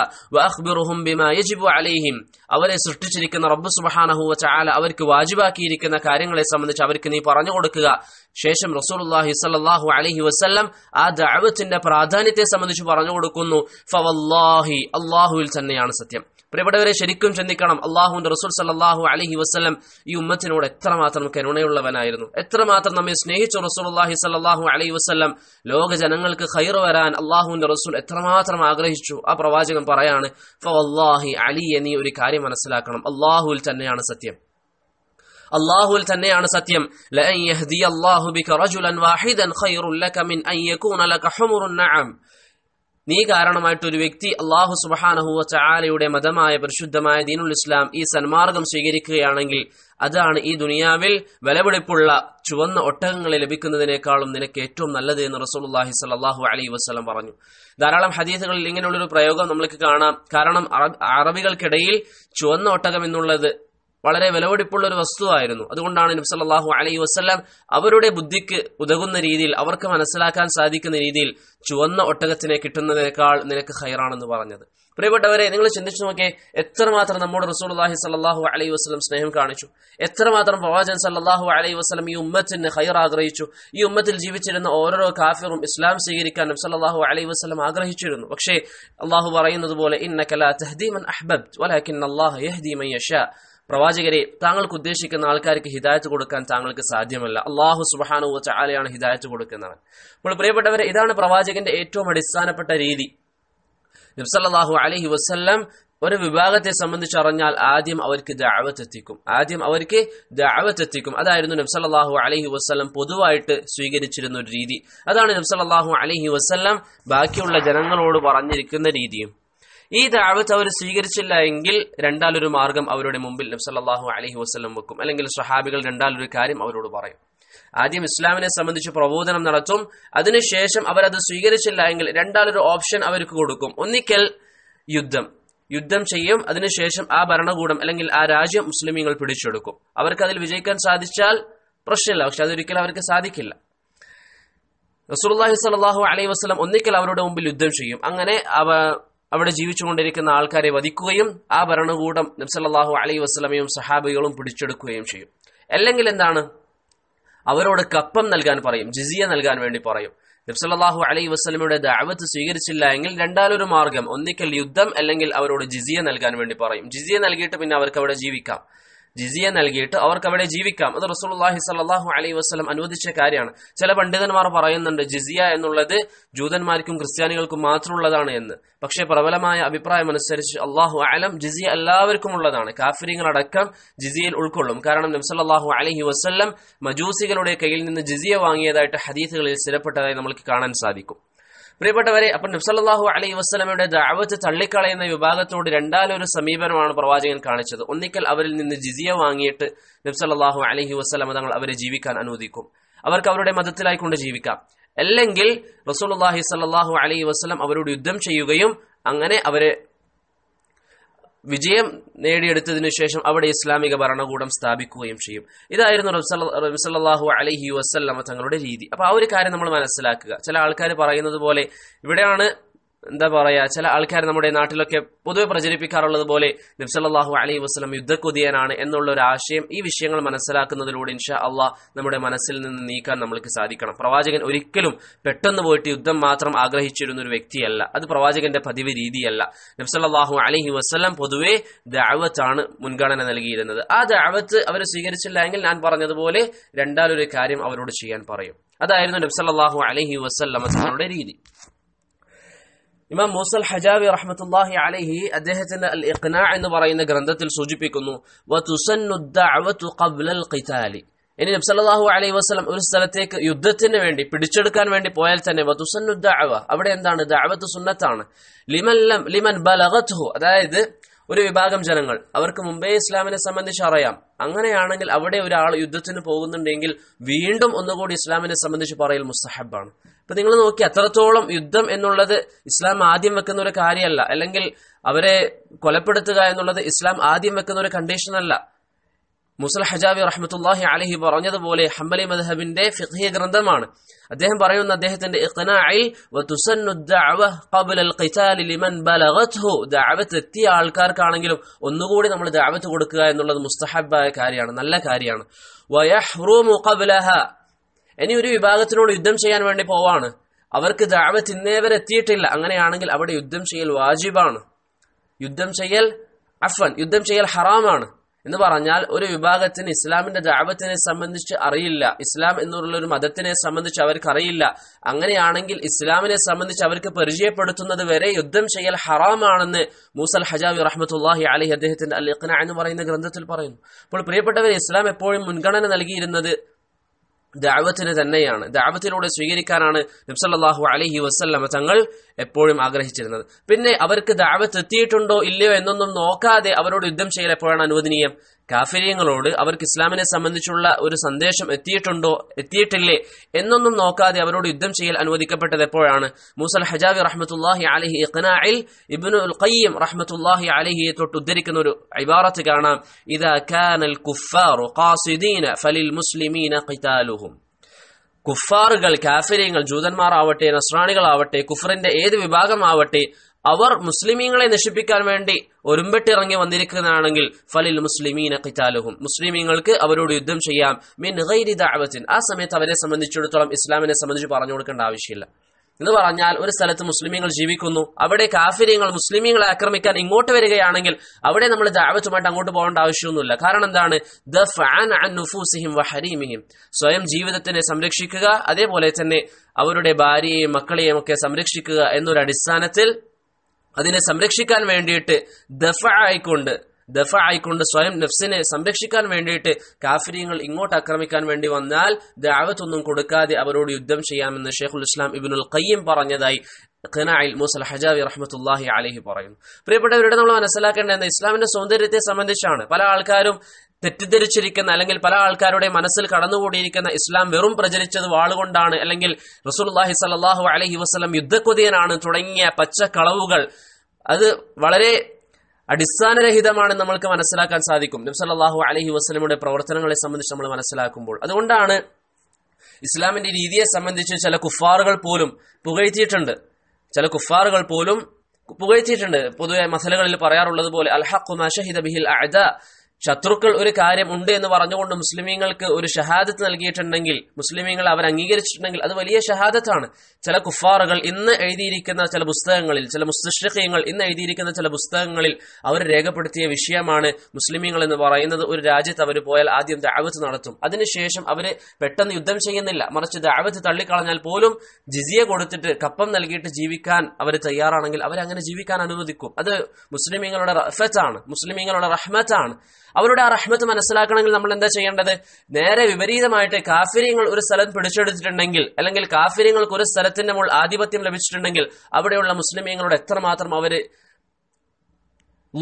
അലൈഹിം അവരെ സൃഷ്ടിച്ചിരിക്കുന്ന റബ്ബു സുബാനഹുവ ചാല അവർക്ക് വാജിബാക്കിയിരിക്കുന്ന കാര്യങ്ങളെ സംബന്ധിച്ച് അവർക്ക് നീ പറഞ്ഞു കൊടുക്കുക ശേഷം റസൂലുള്ളാഹി സ്വല്ലല്ലാഹു അലഹി വസല്ലം ആ ദഅവത്തിന്റെ പ്രാധാന്യത്തെ സംബന്ധിച്ച് പറഞ്ഞു കൊടുക്കുന്നു ഫവല്ലാഹി അള്ളാഹുവിൽ തന്നെയാണ് സത്യം പ്രിയപ്പെട്ടവരെ ശരിക്കും ചിന്തിക്കണം അള്ളാഹുവിന്റെ റസൂൽ സല്ലാഹു അലഹി വസ്ലം ഈ ഉമ്മത്തിനോട് എത്രമാത്രം കരുണയുള്ളവനായിരുന്നു എത്രമാത്രം നമ്മെ സ്നേഹിച്ച റസൂൽ അള്ളാഹി സല്ലാഹു അലഹി വസ്ലം ലോക ജനങ്ങൾക്ക് ഖൈർ വരാൻ അള്ളാഹുവിന്റെ റസൂൽ എത്രമാത്രം ആഗ്രഹിച്ചു ആ പ്രവാചകൻ പറയാണ് ഫവല്ലാഹി അലി എന്നീ ഒരു കാര്യം മനസ്സിലാക്കണം അള്ളാഹുവിൽ തന്നെയാണ് സത്യം അള്ളാഹുൽ തന്നെയാണ് സത്യം ലൻ ബിക റജുലൻ വാഹിദൻ ഖൈറുൻ ലക മിൻ അൻ യകൂന ലക ഹുമുറുൻ നഅം നീ കാരണമായിട്ട് ഒരു വ്യക്തി അള്ളാഹു സുബഹാനഹുവ ചാലയുടെ മതമായ പരിശുദ്ധമായ ദീനുൽ ഇസ്ലാം ഈ സന്മാർഗം സ്വീകരിക്കുകയാണെങ്കിൽ അതാണ് ഈ ദുനിയാവിൽ വിലപിടിപ്പുള്ള ചുവന്ന ഒട്ടകങ്ങളെ ലഭിക്കുന്നതിനേക്കാളും നിനക്ക് ഏറ്റവും നല്ലത് എന്ന് റസൂൽഹി സലാഹു അലൈ വസ്ലം പറഞ്ഞു ധാരാളം ഹദീസുകളിൽ ഇങ്ങനെയുള്ളൊരു പ്രയോഗം നമ്മൾക്ക് കാണാം കാരണം അറബികൾക്കിടയിൽ ചുവന്ന ഒട്ടകം എന്നുള്ളത് വളരെ വിലവടിപ്പുള്ള ഒരു വസ്തുവായിരുന്നു അതുകൊണ്ടാണ് നബി സല്ലാഹു അലൈഹി വസ്ലാം അവരുടെ ബുദ്ധിക്ക് ഉതകുന്ന രീതിയിൽ അവർക്ക് മനസ്സിലാക്കാൻ സാധിക്കുന്ന രീതിയിൽ ചുവന്ന ഒട്ടകത്തിനെ കിട്ടുന്നതിനേക്കാൾ നിനക്ക് ഹൈറാണെന്ന് പറഞ്ഞത് പ്രിയപ്പെട്ടവരെ നിങ്ങൾ ചിന്തിച്ചു നോക്കേ എത്രമാത്രം നമ്മുടെ അള്ളാഹി സല്ലാഹു അലൈഹി വസ്ലം സ്നേഹം കാണിച്ചു എത്രമാത്രം പ്രവാചൻ സല്ലാഹു അലൈഹി വസ്ലം ഈ ഉമ്മത്തിന് ഹൈർ ആഗ്രഹിച്ചു ഈ ഉമ്മത്തിൽ ജീവിച്ചിരുന്ന ഓരോരോ കാഫിറും ഇസ്ലാം സ്വീകരിക്കാൻ നബി സല്ലാഹു അലൈഹി വസ്ലം ആഗ്രഹിച്ചിരുന്നു പക്ഷേ അള്ളാഹു പറയുന്നത് പോലെ ഇന്നക്കല തഹദീമൻ അഹ്ബബ് വലാഖിൻ അള്ളാഹ് യഹ്ദീമൻ യഷാ പ്രവാചകരെ താങ്കൾക്ക് ഉദ്ദേശിക്കുന്ന ആൾക്കാർക്ക് ഹിദായത്ത് കൊടുക്കാൻ താങ്കൾക്ക് സാധ്യമല്ല അള്ളാഹു സുബാനുവ ചാലയാണ് ഹിദായത്ത് കൊടുക്കുന്നത് അപ്പോൾ പ്രിയപ്പെട്ടവരെ ഇതാണ് പ്രവാചകന്റെ ഏറ്റവും അടിസ്ഥാനപ്പെട്ട രീതി നബ്സല്ലാഹു അലഹി വസ്ല്ലാം ഒരു വിഭാഗത്തെ സംബന്ധിച്ച് അറിഞ്ഞാൽ ആദ്യം അവർക്ക് ദാവത്ത് എത്തിക്കും ആദ്യം അവർക്ക് ദാവത്ത് എത്തിക്കും അതായിരുന്നു നബ്സല്ലാഹു അലഹി വസ്ലം പൊതുവായിട്ട് സ്വീകരിച്ചിരുന്ന ഒരു രീതി അതാണ് നബ്സല്ലാഹു അലഹി വസ്ലം ബാക്കിയുള്ള ജനങ്ങളോട് പറഞ്ഞിരിക്കുന്ന രീതിയും ഈ ദാവത്ത് അവർ സ്വീകരിച്ചില്ല എങ്കിൽ രണ്ടാലൊരു മാർഗം അവരുടെ മുമ്പിൽ നബ്സല്ലാഹു അലഹി വസ്ലം വെക്കും അല്ലെങ്കിൽ സഹാബികൾ രണ്ടാലൊരു കാര്യം അവരോട് പറയും ആദ്യം ഇസ്ലാമിനെ സംബന്ധിച്ച് പ്രബോധനം നടത്തും അതിനുശേഷം അവരത് സ്വീകരിച്ചില്ല എങ്കിൽ രണ്ടാലൊരു ഓപ്ഷൻ അവർക്ക് കൊടുക്കും ഒന്നിക്കൽ യുദ്ധം യുദ്ധം ചെയ്യും അതിനുശേഷം ആ ഭരണകൂടം അല്ലെങ്കിൽ ആ രാജ്യം മുസ്ലിമീങ്ങൾ പിടിച്ചെടുക്കും അവർക്ക് അതിൽ വിജയിക്കാൻ സാധിച്ചാൽ പ്രശ്നമില്ല പക്ഷെ അതൊരിക്കലും അവർക്ക് സാധിക്കില്ല റസൂർല്ലാഹി സ്വലാഹു അലൈഹി വസ്ലം ഒന്നിക്കൽ അവരുടെ മുമ്പിൽ യുദ്ധം ചെയ്യും അങ്ങനെ അവ അവിടെ ജീവിച്ചുകൊണ്ടിരിക്കുന്ന ആൾക്കാരെ വധിക്കുകയും ആ ഭരണകൂടം നബ്സല്ലാഹു അലൈ വസ്ലമയും സഹാബികളും പിടിച്ചെടുക്കുകയും ചെയ്യും അല്ലെങ്കിൽ എന്താണ് അവരോട് കപ്പം നൽകാൻ പറയും ജിസിയ നൽകാൻ വേണ്ടി പറയും നബ്സല്ലാഹു അലൈ വസ്ലമയുടെ ദാവത്ത് സ്വീകരിച്ചില്ല എങ്കിൽ രണ്ടാലൊരു മാർഗം ഒന്നിക്കൽ യുദ്ധം അല്ലെങ്കിൽ അവരോട് ജിസിയ നൽകാൻ വേണ്ടി പറയും ജിസിയ നൽകിയിട്ട് പിന്നെ അവർക്ക് അവിടെ ജീവിക്കാം ജിസിയ നൽകിയിട്ട് അവർക്ക് അവിടെ ജീവിക്കാം അത് റസൂൽഹി സാഹു അലൈഹി വസ്ലം അനുവദിച്ച കാര്യമാണ് ചില പണ്ഡിതന്മാർ പറയുന്നുണ്ട് ജിസിയ എന്നുള്ളത് ജൂതന്മാർക്കും ക്രിസ്ത്യാനികൾക്കും മാത്രമുള്ളതാണ് എന്ന് പക്ഷേ പ്രബലമായ അഭിപ്രായം അനുസരിച്ച് അള്ളാഹു അലം ജിസിയ എല്ലാവർക്കും ഉള്ളതാണ് കാഫര്യങ്ങളടക്കം ജിസിയയിൽ ഉൾക്കൊള്ളും കാരണം നബ്സല്ലാഹു അലഹി വസ്ല്ലം മജൂസികളുടെ കയ്യിൽ നിന്ന് ജിസിയ വാങ്ങിയതായിട്ട് ഹദീസുകളിൽ സ്ഥിരപ്പെട്ടതായി നമ്മൾക്ക് കാണാൻ സാധിക്കും പ്രിയപ്പെട്ടവരെ അപ്പൊ നബ്സല്ലാഹു അലൈഹി വസ്ലമയുടെ ദാവത്ത് തള്ളിക്കളയുന്ന വിഭാഗത്തോട് രണ്ടാലൊരു സമീപനമാണ് പ്രവാചകൻ കാണിച്ചത് ഒന്നിക്കൽ അവരിൽ നിന്ന് ജിസിയ വാങ്ങിയിട്ട് നബ്സല്ലാഹു അലഹി വസ്ലമ തങ്ങൾ അവരെ ജീവിക്കാൻ അനുവദിക്കും അവർക്ക് അവരുടെ മതത്തിലായിക്കൊണ്ട് ജീവിക്കാം അല്ലെങ്കിൽ റസൂൽ അള്ളാഹി സല്ലാഹു അലൈഹി വസ്ലം അവരോട് യുദ്ധം ചെയ്യുകയും അങ്ങനെ അവരെ വിജയം നേടിയെടുത്തതിനു ശേഷം അവിടെ ഇസ്ലാമിക ഭരണകൂടം സ്ഥാപിക്കുകയും ചെയ്യും ഇതായിരുന്നു റബ്സല്ലാഹു അലഹി വസ്ല്ലമ തങ്ങളുടെ രീതി അപ്പൊ ആ ഒരു കാര്യം നമ്മൾ മനസ്സിലാക്കുക ചില ആൾക്കാർ പറയുന്നത് പോലെ ഇവിടെയാണ് എന്താ പറയാ ചില ആൾക്കാർ നമ്മുടെ നാട്ടിലൊക്കെ പൊതുവെ പ്രചരിപ്പിക്കാറുള്ളത് പോലെ നബ്സല്ലാഹു അലൈഹി വസ്ലം യുദ്ധക്കൊതിയനാണ് എന്നുള്ള ഒരു ആശയം ഈ വിഷയങ്ങൾ മനസ്സിലാക്കുന്നതിലൂടെ ഇൻഷാ അള്ളാഹ് നമ്മുടെ മനസ്സിൽ നിന്ന് നീക്കാൻ നമ്മൾക്ക് സാധിക്കണം പ്രവാചകൻ ഒരിക്കലും പെട്ടെന്ന് പോയിട്ട് യുദ്ധം മാത്രം ആഗ്രഹിച്ചിരുന്ന ഒരു വ്യക്തിയല്ല അത് പ്രവാചകന്റെ പതിവ് രീതിയല്ല നബ്സല്ലാഹു അലൈഹി വസ്ലം പൊതുവെ ദാവത്താണ് മുൻഗണന നൽകിയിരുന്നത് ആ ദാവത്ത് അവർ സ്വീകരിച്ചില്ല എങ്കിൽ ഞാൻ പറഞ്ഞതുപോലെ രണ്ടാലൊരു കാര്യം അവരോട് ചെയ്യാൻ പറയും അതായിരുന്നു നബ്സല്ലാഹു അലഹി വസ്ലം തങ്ങളുടെ രീതി ഇമാം മൂസൽ ഹജാബി റഹ്മത്തുല്ലാഹി അലഹി അദ്ദേഹത്തിന് അൽ ഇഖ്ന എന്ന് പറയുന്ന ഗ്രന്ഥത്തിൽ സൂചിപ്പിക്കുന്നു ഇനി നബ്സല്ലാഹു അലൈഹി വസ്ലം ഒരു സ്ഥലത്തേക്ക് യുദ്ധത്തിന് വേണ്ടി പിടിച്ചെടുക്കാൻ വേണ്ടി പോയാൽ തന്നെ വതുസന്നുദ്ദഅവ അവിടെ എന്താണ് ദഅവത്ത് സുന്നത്താണ് ലിമൻ ലിമൻ ബലഗത്ഹു അതായത് ഒരു വിഭാഗം ജനങ്ങൾ അവർക്ക് മുമ്പേ ഇസ്ലാമിനെ സംബന്ധിച്ച് അറിയാം അങ്ങനെയാണെങ്കിൽ അവിടെ ഒരാൾ യുദ്ധത്തിന് പോകുന്നുണ്ടെങ്കിൽ വീണ്ടും ഒന്നുകൂടി ഇസ്ലാമിനെ സംബന്ധിച്ച് പറയൽ മുസ്തഹബാണ് ഇപ്പൊ നിങ്ങൾ നോക്കി അത്രത്തോളം യുദ്ധം എന്നുള്ളത് ഇസ്ലാം ആദ്യം വെക്കുന്ന ഒരു കാര്യമല്ല അല്ലെങ്കിൽ അവരെ കൊലപ്പെടുത്തുക എന്നുള്ളത് ഇസ്ലാം ആദ്യം വെക്കുന്ന ഒരു കണ്ടീഷൻ അല്ല മുസൽ ഹജാബി റഹ്മത്തുല്ലാഹി അലഹി പറഞ്ഞതുപോലെ ഹംബലി മദ്ഹബിന്റെ ഫിഖ്ഹിയ ഗ്രന്ഥമാണ് അദ്ദേഹം പറയുന്ന അദ്ദേഹത്തിന്റെ ദാവത്ത് എത്തിയ ആൾക്കാർക്കാണെങ്കിലും ഒന്നുകൂടി നമ്മൾ ദാവത്ത് കൊടുക്കുക എന്നുള്ളത് മുസ്തഹബായ കാര്യമാണ് നല്ല കാര്യമാണ് ഇനി ഒരു വിഭാഗത്തിനോട് യുദ്ധം ചെയ്യാൻ വേണ്ടി പോവാണ് അവർക്ക് ദാവത്ത് ഇന്നേ എത്തിയിട്ടില്ല അങ്ങനെയാണെങ്കിൽ അവിടെ യുദ്ധം ചെയ്യൽ വാജിബാണ് യുദ്ധം ചെയ്യൽ അഫൻ യുദ്ധം ചെയ്യൽ ഹറാമാണ് എന്ന് പറഞ്ഞാൽ ഒരു വിഭാഗത്തിന് ഇസ്ലാമിന്റെ ദാവത്തിനെ സംബന്ധിച്ച് അറിയില്ല ഇസ്ലാം എന്നുള്ള ഒരു മതത്തിനെ സംബന്ധിച്ച് അവർക്ക് അറിയില്ല അങ്ങനെയാണെങ്കിൽ ഇസ്ലാമിനെ സംബന്ധിച്ച് അവർക്ക് പരിചയപ്പെടുത്തുന്നത് വരെ യുദ്ധം ചെയ്യൽ ഹറാമാണെന്ന് മൂസൽ ഹജാബി റഹ്മത്തുല്ലാഹി അലി അദ്ദേഹത്തിന്റെ അൽ എന്ന് പറയുന്ന ഗ്രന്ഥത്തിൽ പറയുന്നു അപ്പോൾ പ്രിയപ്പെട്ടവർ ഇസ്ലാം എപ്പോഴും മുൻഗണന നൽകിയിരുന്നത് ദാവത്തിന് തന്നെയാണ് ദാവത്തിലൂടെ സ്വീകരിക്കാനാണ് നബ്സല്ലാഹു അലഹി വസ്ല്ലമ തങ്ങൾ എപ്പോഴും ആഗ്രഹിച്ചിരുന്നത് പിന്നെ അവർക്ക് ദാവത്ത് എത്തിയിട്ടുണ്ടോ ഇല്ലയോ എന്നൊന്നും നോക്കാതെ അവരോട് യുദ്ധം ചെയ്യൽ എപ്പോഴാണ് അനുവദനീയം കാഫര്യങ്ങളോട് അവർക്ക് ഇസ്ലാമിനെ സംബന്ധിച്ചുള്ള ഒരു സന്ദേശം എത്തിയിട്ടുണ്ടോ എത്തിയിട്ടില്ലേ എന്നൊന്നും നോക്കാതെ അവരോട് യുദ്ധം ചെയ്യൽ അനുവദിക്കപ്പെട്ടത് എപ്പോഴാണ് മൂസൽ ഹജാവി റഹ്മത്തുല്ലാഹി അലഹി ഇഖ്നാഇൽ ഇബ്നു ഉൽ ഖയ്യം റഹ്മത്തുല്ലാഹി അലഹിയെ തൊട്ട് ഉദ്ധരിക്കുന്ന ഒരു ഇബാറത്ത് കാണാം ഇദാ കാനൽ കുഫാറു ഖാസിദീന ഫലിൽ മുസ്ലിമീന ഖിതാലുഹും കുഫാറുകൾ കാഫര്യങ്ങൾ ജൂതന്മാർ ആവട്ടെ നസ്രാണികളാവട്ടെ കുഫറിന്റെ ഏത് വിഭാഗമാവട്ടെ അവർ മുസ്ലിമീങ്ങളെ നശിപ്പിക്കാൻ വേണ്ടി ഒരുമ്പെട്ടിറങ്ങി വന്നിരിക്കുന്നതാണെങ്കിൽ ഫലിൽ മുസ്ലിമീന കിറ്റാലുഹും മുസ്ലിമീങ്ങൾക്ക് അവരോട് യുദ്ധം ചെയ്യാം മിൻ ദഅവത്തിൻ ആ സമയത്ത് അവരെ സംബന്ധിച്ചിടത്തോളം ഇസ്ലാമിനെ സംബന്ധിച്ച് പറഞ്ഞു കൊടുക്കേണ്ട ആവശ്യമില്ല എന്ന് പറഞ്ഞാൽ ഒരു സ്ഥലത്ത് മുസ്ലിമീങ്ങൾ ജീവിക്കുന്നു അവിടെ കാഫര്യങ്ങൾ മുസ്ലിമീങ്ങളെ ആക്രമിക്കാൻ ഇങ്ങോട്ട് വരികയാണെങ്കിൽ അവിടെ നമ്മൾ ദാവത്തുമായിട്ട് അങ്ങോട്ട് പോകേണ്ട ആവശ്യമൊന്നുമില്ല കാരണം എന്താണ് ദ ഫാൻ നുഫൂസിഹിം വഹരീമിഹിം സ്വയം ജീവിതത്തിനെ സംരക്ഷിക്കുക അതേപോലെ തന്നെ അവരുടെ ഭാര്യയെയും മക്കളെയും ഒക്കെ സംരക്ഷിക്കുക എന്നൊരു അടിസ്ഥാനത്തിൽ അതിനെ സംരക്ഷിക്കാൻ വേണ്ടിയിട്ട് ദഫ ആയിക്കൊണ്ട് ദഫ ആയിക്കൊണ്ട് സ്വയം നഫ്സിനെ സംരക്ഷിക്കാൻ വേണ്ടിയിട്ട് കാഫര്യങ്ങൾ ഇങ്ങോട്ട് ആക്രമിക്കാൻ വേണ്ടി വന്നാൽ ദാവത്തൊന്നും കൊടുക്കാതെ അവരോട് യുദ്ധം ചെയ്യാമെന്ന് ഷെയ്ഖുൽ ഇസ്ലാം ഇബിനുൽ കയ്യം പറഞ്ഞതായി ഖനായിൽ മൂസൽ ഹജാവി റഹ്മത്തുല്ലാഹി അലഹി പറയുന്നു പ്രിയപ്പെട്ടവരുടെ നമ്മൾ മനസ്സിലാക്കേണ്ടത് ഇസ്ലാമിന്റെ സൗന്ദര്യത്തെ സംബന്ധിച്ചാണ് പല ആൾക്കാരും തെറ്റിദ്ധരിച്ചിരിക്കുന്ന അല്ലെങ്കിൽ പല ആൾക്കാരുടെ മനസ്സിൽ കടന്നുകൂടിയിരിക്കുന്ന ഇസ്ലാം വെറും പ്രചരിച്ചത് വാളുകൊണ്ടാണ് അല്ലെങ്കിൽ റസൂൽഹി സലാഹു അലഹി വസ്ലം യുദ്ധക്കുതിയനാണ് തുടങ്ങിയ കളവുകൾ അത് വളരെ അടിസ്ഥാനരഹിതമാണ് നമ്മൾക്ക് മനസ്സിലാക്കാൻ സാധിക്കും നബ്സല്ലാഹു അലഹി വസ്ലമിയുടെ പ്രവർത്തനങ്ങളെ സംബന്ധിച്ച് നമ്മൾ മനസ്സിലാക്കുമ്പോൾ അതുകൊണ്ടാണ് ഇസ്ലാമിന്റെ രീതിയെ സംബന്ധിച്ച് ചില കുഫാറുകൾ പോലും പുകഴ്ത്തിയിട്ടുണ്ട് ചില കുഫാറുകൾ പോലും പുകഴ്ത്തിയിട്ടുണ്ട് പൊതുവെ മസലകളിൽ പറയാറുള്ളത് പോലെ അൽഹഖുമാ ഷഹിദ ബിഹിൽ അഅദ ശത്രുക്കൾ ഒരു കാര്യം ഉണ്ട് എന്ന് പറഞ്ഞുകൊണ്ട് മുസ്ലിമീങ്ങൾക്ക് ഒരു ഷഹാദത്ത് നൽകിയിട്ടുണ്ടെങ്കിൽ മുസ്ലിമീങ്ങൾ അവർ അംഗീകരിച്ചിട്ടുണ്ടെങ്കിൽ അത് വലിയ ഷഹാദത്താണ് ചില കുഫാറുകൾ ഇന്ന് എഴുതിയിരിക്കുന്ന ചില പുസ്തകങ്ങളിൽ ചില മുസ്തഷ്ഖ്യങ്ങൾ ഇന്ന് എഴുതിയിരിക്കുന്ന ചില പുസ്തകങ്ങളിൽ അവർ രേഖപ്പെടുത്തിയ വിഷയമാണ് മുസ്ലിമീങ്ങൾ എന്ന് പറയുന്നത് ഒരു രാജ്യത്ത് അവർ പോയാൽ ആദ്യം ദാവത്ത് നടത്തും അതിനുശേഷം അവർ പെട്ടെന്ന് യുദ്ധം ചെയ്യുന്നില്ല മറിച്ച് ദാവത്ത് തള്ളിക്കളഞ്ഞാൽ പോലും ജിസിയ കൊടുത്തിട്ട് കപ്പം നൽകിയിട്ട് ജീവിക്കാൻ അവർ തയ്യാറാണെങ്കിൽ അവരങ്ങനെ ജീവിക്കാൻ അനുവദിക്കും അത് മുസ്ലിമീങ്ങളുടെ റഫത്താണ് മുസ്ലിമീങ്ങളുടെ റഹ്മത്താണ് അവരുടെ ആ റഹ്മത്ത് മനസ്സിലാക്കണമെങ്കിൽ നമ്മൾ എന്താ ചെയ്യേണ്ടത് നേരെ വിപരീതമായിട്ട് കാഫര്യങ്ങൾ ഒരു സ്ഥലം പിടിച്ചെടുത്തിട്ടുണ്ടെങ്കിൽ അല്ലെങ്കിൽ കാഫര്യങ്ങൾക്ക് ഒരു സ്ഥലത്തിന്റെ മുകൾ ആധിപത്യം ലഭിച്ചിട്ടുണ്ടെങ്കിൽ അവിടെയുള്ള മുസ്ലിമീങ്ങളുടെ എത്രമാത്രം അവര്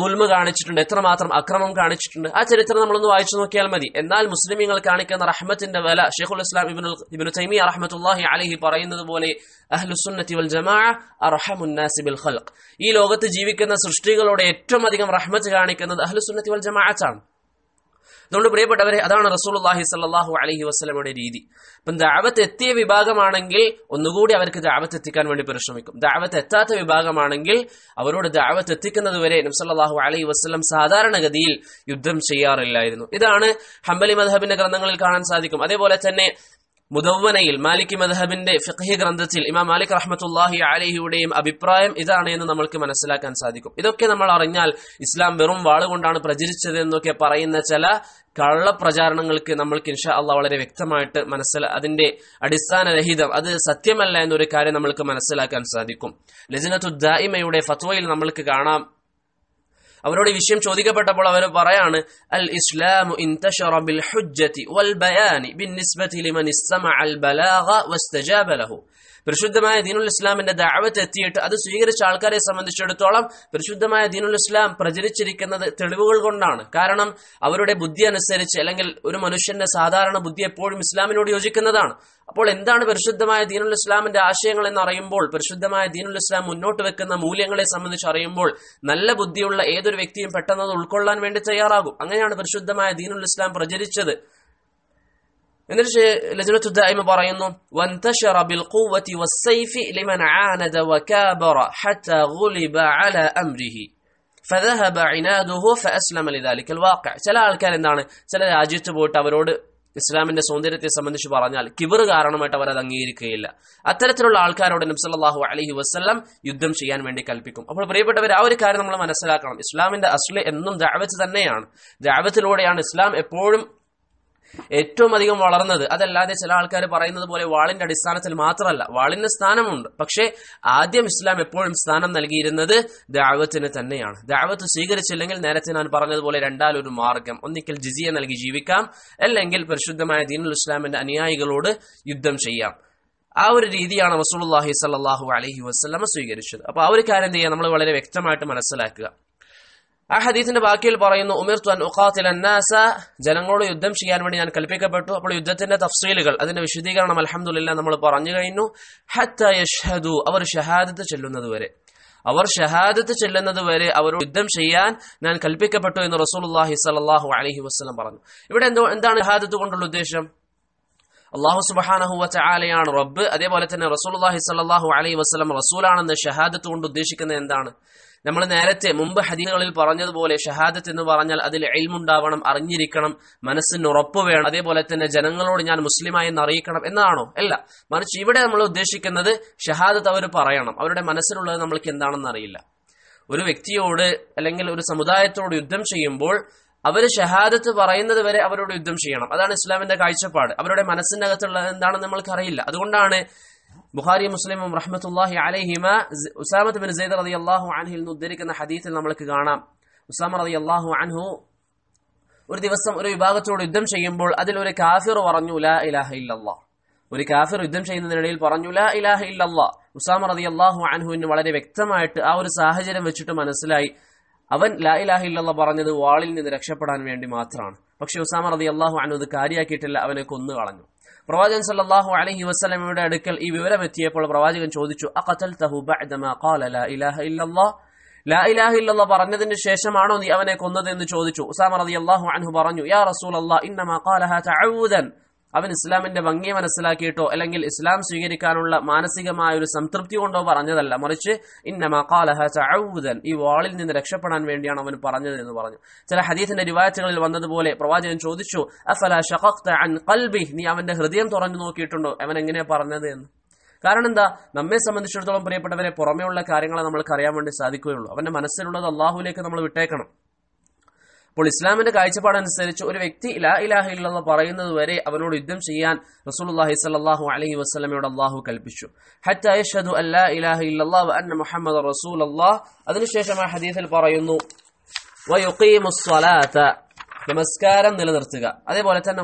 നുൽമ കാണിച്ചിട്ടുണ്ട് എത്രമാത്രം അക്രമം കാണിച്ചിട്ടുണ്ട് ആ ചരിത്രം നമ്മളൊന്ന് വായിച്ചു നോക്കിയാൽ മതി എന്നാൽ മുസ്ലിമീങ്ങൾ കാണിക്കുന്ന റഹ്മത്തിന്റെ വില ഷെയ്ഖുൽ ഇസ്ലാം ഇബിനുൽ ഇബിനു തൈമി അറഹമത്തുല്ലാഹി അലഹി പറയുന്നത് പോലെ വൽ അർഹമുന്നാസി ബിൽ ഈ ലോകത്ത് ജീവിക്കുന്ന സൃഷ്ടികളോട് ഏറ്റവും അധികം റഹ്മത്ത് കാണിക്കുന്നത് അഹ്ലുസുന്നത്തി വൽ ജമാഅത്താണ് അതുകൊണ്ട് പ്രിയപ്പെട്ടവരെ അതാണ് അള്ളാഹി സാഹു അലഹി വസ്ലമയുടെ രീതി ഇപ്പം ദാവത്ത് എത്തിയ വിഭാഗമാണെങ്കിൽ ഒന്നുകൂടി അവർക്ക് ദാവത്ത് എത്തിക്കാൻ വേണ്ടി പരിശ്രമിക്കും ദാവത്ത് എത്താത്ത വിഭാഗമാണെങ്കിൽ അവരോട് ദാവത്ത് എത്തിക്കുന്നത് വരെ നബ്സല്ലാഹു അലൈഹി വസ്ലം സാധാരണഗതിയിൽ യുദ്ധം ചെയ്യാറില്ലായിരുന്നു ഇതാണ് ഹംബലി മധബിന്റെ ഗ്രന്ഥങ്ങളിൽ കാണാൻ സാധിക്കും അതേപോലെ തന്നെ മുദവ്വനയിൽ മാലിക് മദ്ഹബിന്റെ ഫിഖ്ഹി ഗ്രന്ഥത്തിൽ ഇമാം മാലിക് റഹ്മത്തുല്ലാഹി അലഹിയുടെയും അഭിപ്രായം ഇതാണ് എന്ന് നമ്മൾക്ക് മനസ്സിലാക്കാൻ സാധിക്കും ഇതൊക്കെ നമ്മൾ അറിഞ്ഞാൽ ഇസ്ലാം വെറും വാളുകൊണ്ടാണ് പ്രചരിച്ചത് എന്നൊക്കെ പറയുന്ന ചില കള്ള പ്രചാരണങ്ങൾക്ക് നമ്മൾക്ക് ഇൻഷാ അള്ളാഹ് വളരെ വ്യക്തമായിട്ട് മനസ്സിലാ അതിന്റെ അടിസ്ഥാനരഹിതം അത് സത്യമല്ല എന്നൊരു കാര്യം നമ്മൾക്ക് മനസ്സിലാക്കാൻ സാധിക്കും ദായിമയുടെ ഫത്വയിൽ നമ്മൾക്ക് കാണാം അവനോട് ഈ വിഷയം ചോദിക്കപ്പെട്ടപ്പോൾ അവൻ പറയാണ് അൽ ഇസ്ലാമു ഇൻതഷറ ബിൽ ഹുജ്ജതി വൽ ബയാനി ബിൻ നിസ്ബതി ലിമൻ ഇസ്തമഅ അൽ ബലാഗ വസ്തജാബ ലഹു പരിശുദ്ധമായ ദീനുൽ ഇസ്ലാമിന്റെ ദാവത്ത് എത്തിയിട്ട് അത് സ്വീകരിച്ച ആൾക്കാരെ സംബന്ധിച്ചിടത്തോളം പരിശുദ്ധമായ ദീനുൽ ഇസ്ലാം പ്രചരിച്ചിരിക്കുന്നത് തെളിവുകൾ കൊണ്ടാണ് കാരണം അവരുടെ ബുദ്ധി അനുസരിച്ച് അല്ലെങ്കിൽ ഒരു മനുഷ്യന്റെ സാധാരണ ബുദ്ധി എപ്പോഴും ഇസ്ലാമിനോട് യോജിക്കുന്നതാണ് അപ്പോൾ എന്താണ് പരിശുദ്ധമായ ദീനുൽ ഇസ്ലാമിന്റെ ആശയങ്ങൾ എന്ന് അറിയുമ്പോൾ പരിശുദ്ധമായ ദീനുൽ ഇസ്ലാം മുന്നോട്ട് വെക്കുന്ന മൂല്യങ്ങളെ സംബന്ധിച്ച് അറിയുമ്പോൾ നല്ല ബുദ്ധിയുള്ള ഏതൊരു വ്യക്തിയും പെട്ടെന്ന് ഉൾക്കൊള്ളാൻ വേണ്ടി തയ്യാറാകും അങ്ങനെയാണ് പരിശുദ്ധമായ ദീനുൽ ഇസ്ലാം പ്രചരിച്ചത് എന്നിട്ട് ലജ്നത്തു ദായിമ പറയുന്നു വന്തശറ ബിൽ ഖുവതി വസ്സൈഫി ലിമൻ ആനദ വകാബറ ഹത്ത ഗുലിബ അല അംരിഹി فذهب عناده فاسلم لذلك الواقع ചില ആൾക്കാർ എന്താണ് ചില രാജ്യത്ത് പോയിട്ട് അവരോട് ഇസ്ലാമിന്റെ സൗന്ദര്യത്തെ സംബന്ധിച്ച് പറഞ്ഞാൽ കിബർ കാരണമായിട്ട് അവർ അത് അംഗീകരിക്കുകയില്ല അത്തരത്തിലുള്ള ആൾക്കാരോട് നബ്സല്ലാഹു അലഹി വസല്ലം യുദ്ധം ചെയ്യാൻ വേണ്ടി കൽപ്പിക്കും അപ്പോൾ പ്രിയപ്പെട്ടവർ ആ ഒരു കാര്യം നമ്മൾ മനസ്സിലാക്കണം ഇസ്ലാമിന്റെ അസ്ലി എന്നും ദാവത്ത് തന്നെയാണ് ദാവത്തിലൂടെയാണ് ഇസ്ലാം എപ്പോഴും ഏറ്റവും അധികം വളർന്നത് അതല്ലാതെ ചില ആൾക്കാർ പറയുന്നത് പോലെ വാളിന്റെ അടിസ്ഥാനത്തിൽ മാത്രമല്ല വാളിന് സ്ഥാനമുണ്ട് പക്ഷേ ആദ്യം ഇസ്ലാം എപ്പോഴും സ്ഥാനം നൽകിയിരുന്നത് ദാവത്തിന് തന്നെയാണ് ദാവത്ത് സ്വീകരിച്ചില്ലെങ്കിൽ നേരത്തെ ഞാൻ പറഞ്ഞതുപോലെ രണ്ടാലൊരു മാർഗം ഒന്നിക്കൽ ജിസിയ നൽകി ജീവിക്കാം അല്ലെങ്കിൽ പരിശുദ്ധമായ ദീനുൽ ഇസ്ലാമിന്റെ അനുയായികളോട് യുദ്ധം ചെയ്യാം ആ ഒരു രീതിയാണ് റസൂലുള്ളാഹി സ്വല്ലല്ലാഹു അലൈഹി വസല്ലം സ്വീകരിച്ചത് അപ്പോൾ ആ ഒരു കാര്യം എന്ത് ചെയ്യുക നമ്മൾ വളരെ വ്യക്തമായിട്ട് മനസ്സിലാക്കുക ആ ഹദീസിന്റെ ബാക്കിയിൽ പറയുന്നു ഉമിർ അന്നാസ ജനങ്ങളോട് യുദ്ധം ചെയ്യാൻ വേണ്ടി ഞാൻ കൽപ്പിക്കപ്പെട്ടു അപ്പോൾ യുദ്ധത്തിന്റെ തഫ്സീലുകൾ അതിന്റെ വിശദീകരണം അലഹമില്ല നമ്മൾ പറഞ്ഞു കഴിഞ്ഞു ഹത്ത യഷ്ഹദു അവർ ഷഹാദത്ത് ചെല്ലുന്നത് വരെ അവർ ഷഹാദത്ത് ചെല്ലുന്നത് വരെ അവരോട് യുദ്ധം ചെയ്യാൻ ഞാൻ കൽപ്പിക്കപ്പെട്ടു എന്ന് റസൂലുല്ലാഹി സലാഹു അലഹി വസ്ലം പറഞ്ഞു ഇവിടെ എന്തോ എന്താണ് ഷഹാദത്ത് കൊണ്ടുള്ള ഉദ്ദേശം അള്ളാഹു സുബാനഹു വലയാണ് റബ്ബ് അതേപോലെ തന്നെ റസൂലുല്ലാഹി സലാഹു അലൈഹി വസ്ലം റസൂലാണെന്ന് ഷഹാദത്ത് കൊണ്ട് ഉദ്ദേശിക്കുന്നത് എന്താണ് നമ്മൾ നേരത്തെ മുമ്പ് ഹദീകളിൽ പറഞ്ഞതുപോലെ ഷഹാദത്ത് എന്ന് പറഞ്ഞാൽ അതിൽ എൽമുണ്ടാവണം അറിഞ്ഞിരിക്കണം മനസ്സിന് ഉറപ്പ് വേണം അതേപോലെ തന്നെ ജനങ്ങളോട് ഞാൻ മുസ്ലിമായി അറിയിക്കണം എന്നാണോ അല്ല മറിച്ച് ഇവിടെ നമ്മൾ ഉദ്ദേശിക്കുന്നത് ഷഹാദത്ത് അവർ പറയണം അവരുടെ മനസ്സിലുള്ളത് നമ്മൾക്ക് എന്താണെന്ന് അറിയില്ല ഒരു വ്യക്തിയോട് അല്ലെങ്കിൽ ഒരു സമുദായത്തോട് യുദ്ധം ചെയ്യുമ്പോൾ അവർ ഷഹാദത്ത് പറയുന്നത് വരെ അവരോട് യുദ്ധം ചെയ്യണം അതാണ് ഇസ്ലാമിന്റെ കാഴ്ചപ്പാട് അവരുടെ മനസ്സിനകത്തുള്ളത് എന്താണെന്ന് അറിയില്ല അതുകൊണ്ടാണ് ബുഖാരി മുസ്ലിമും റഹ്മത്തുല്ലാഹി അലഹിമ ഉസാമത്ത് ബിൻ സെയ്ദ് റതി അള്ളാഹു അൻഹിൽ നിന്ന് ഉദ്ധരിക്കുന്ന ഹദീത്തിൽ നമ്മൾക്ക് കാണാം ഉസാമ റതി അള്ളാഹു അൻഹു ഒരു ദിവസം ഒരു വിഭാഗത്തോട് യുദ്ധം ചെയ്യുമ്പോൾ അതിൽ ഒരു കാഫിർ പറഞ്ഞു ലാ ഇലാഹ ഇല്ലല്ലാ ഒരു കാഫിർ യുദ്ധം ചെയ്യുന്നതിനിടയിൽ പറഞ്ഞു ലാ ഇലാഹ ഇല്ലല്ലാ ഉസാമ റതി അള്ളാഹു അൻഹുവിന് വളരെ വ്യക്തമായിട്ട് ആ ഒരു സാഹചര്യം വെച്ചിട്ട് മനസ്സിലായി അവൻ ലാ ഇലാഹ ഇല്ലല്ലാ പറഞ്ഞത് വാളിൽ നിന്ന് രക്ഷപ്പെടാൻ വേണ്ടി മാത്രമാണ് പക്ഷെ ഉസാമ റതി അള്ളാഹു അൻഹു അത് കാര്യമാക്കിയിട്ടില്ല അവനെ കൊന്നു കളഞ്ഞു പ്രവാചകൻ സല്ലാഹു അലഹി വസ്ലമയുടെ അടുക്കൽ ഈ വിവരം എത്തിയപ്പോൾ പ്രവാചകൻ ചോദിച്ചു അഖത്തൽ തഹു ലാ ഇലാഹ ഇല്ലല്ലാ പറഞ്ഞതിന് ശേഷമാണോ നീ അവനെ കൊന്നത് എന്ന് ചോദിച്ചു ഉസാമ റളിയല്ലാഹു അൻഹു പറഞ്ഞു യാ റസൂലല്ലാ ഇന്നമാ ഖാലഹ തഅഊദൻ അവൻ ഇസ്ലാമിന്റെ ഭംഗിയെ മനസ്സിലാക്കിയിട്ടോ അല്ലെങ്കിൽ ഇസ്ലാം സ്വീകരിക്കാനുള്ള മാനസികമായ ഒരു സംതൃപ്തി കൊണ്ടോ പറഞ്ഞതല്ല മറിച്ച് ഇന്നമക്കാലഹൂതൻ ഈ വാളിൽ നിന്ന് രക്ഷപ്പെടാൻ വേണ്ടിയാണ് അവൻ പറഞ്ഞത് എന്ന് പറഞ്ഞു ചില ഹദീഫിന്റെ രിവായത്തുകളിൽ വന്നതുപോലെ പ്രവാചകൻ ചോദിച്ചു അഫല അൻ കൽബി നീ അവന്റെ ഹൃദയം തുറന്നു നോക്കിയിട്ടുണ്ടോ അവൻ എങ്ങനെ പറഞ്ഞത് എന്ന് കാരണം എന്താ നമ്മെ സംബന്ധിച്ചിടത്തോളം പ്രിയപ്പെട്ടവരെ പുറമേയുള്ള കാര്യങ്ങളെ നമ്മൾക്ക് അറിയാൻ വേണ്ടി സാധിക്കുകയുള്ളൂ അവന്റെ മനസ്സിലുള്ളത് അള്ളാഹുലേക്ക് നമ്മൾ വിട്ടേക്കണം അപ്പോൾ ഇസ്ലാമിന്റെ കാഴ്ചപ്പാടനുസരിച്ച് ഒരു വ്യക്തി ലാ ഇലാഹ ഇല്ലെന്ന് പറയുന്നത് വരെ അവനോട് യുദ്ധം ചെയ്യാൻ റസൂലുള്ളാഹി സ്വല്ലല്ലാഹു അലൈഹി വസ്ലമയോട് അള്ളാഹു കൽപ്പിച്ചു ഹത്ത അല്ലാ ഇലാഹ ഇല്ലല്ലാഹ് വ അന്ന മുഹമ്മദ് റസൂൽ അള്ളാഹ് അതിനുശേഷം ആ ഹദീസിൽ പറയുന്നു നമസ്കാരം നിലനിർത്തുക അതേപോലെ തന്നെ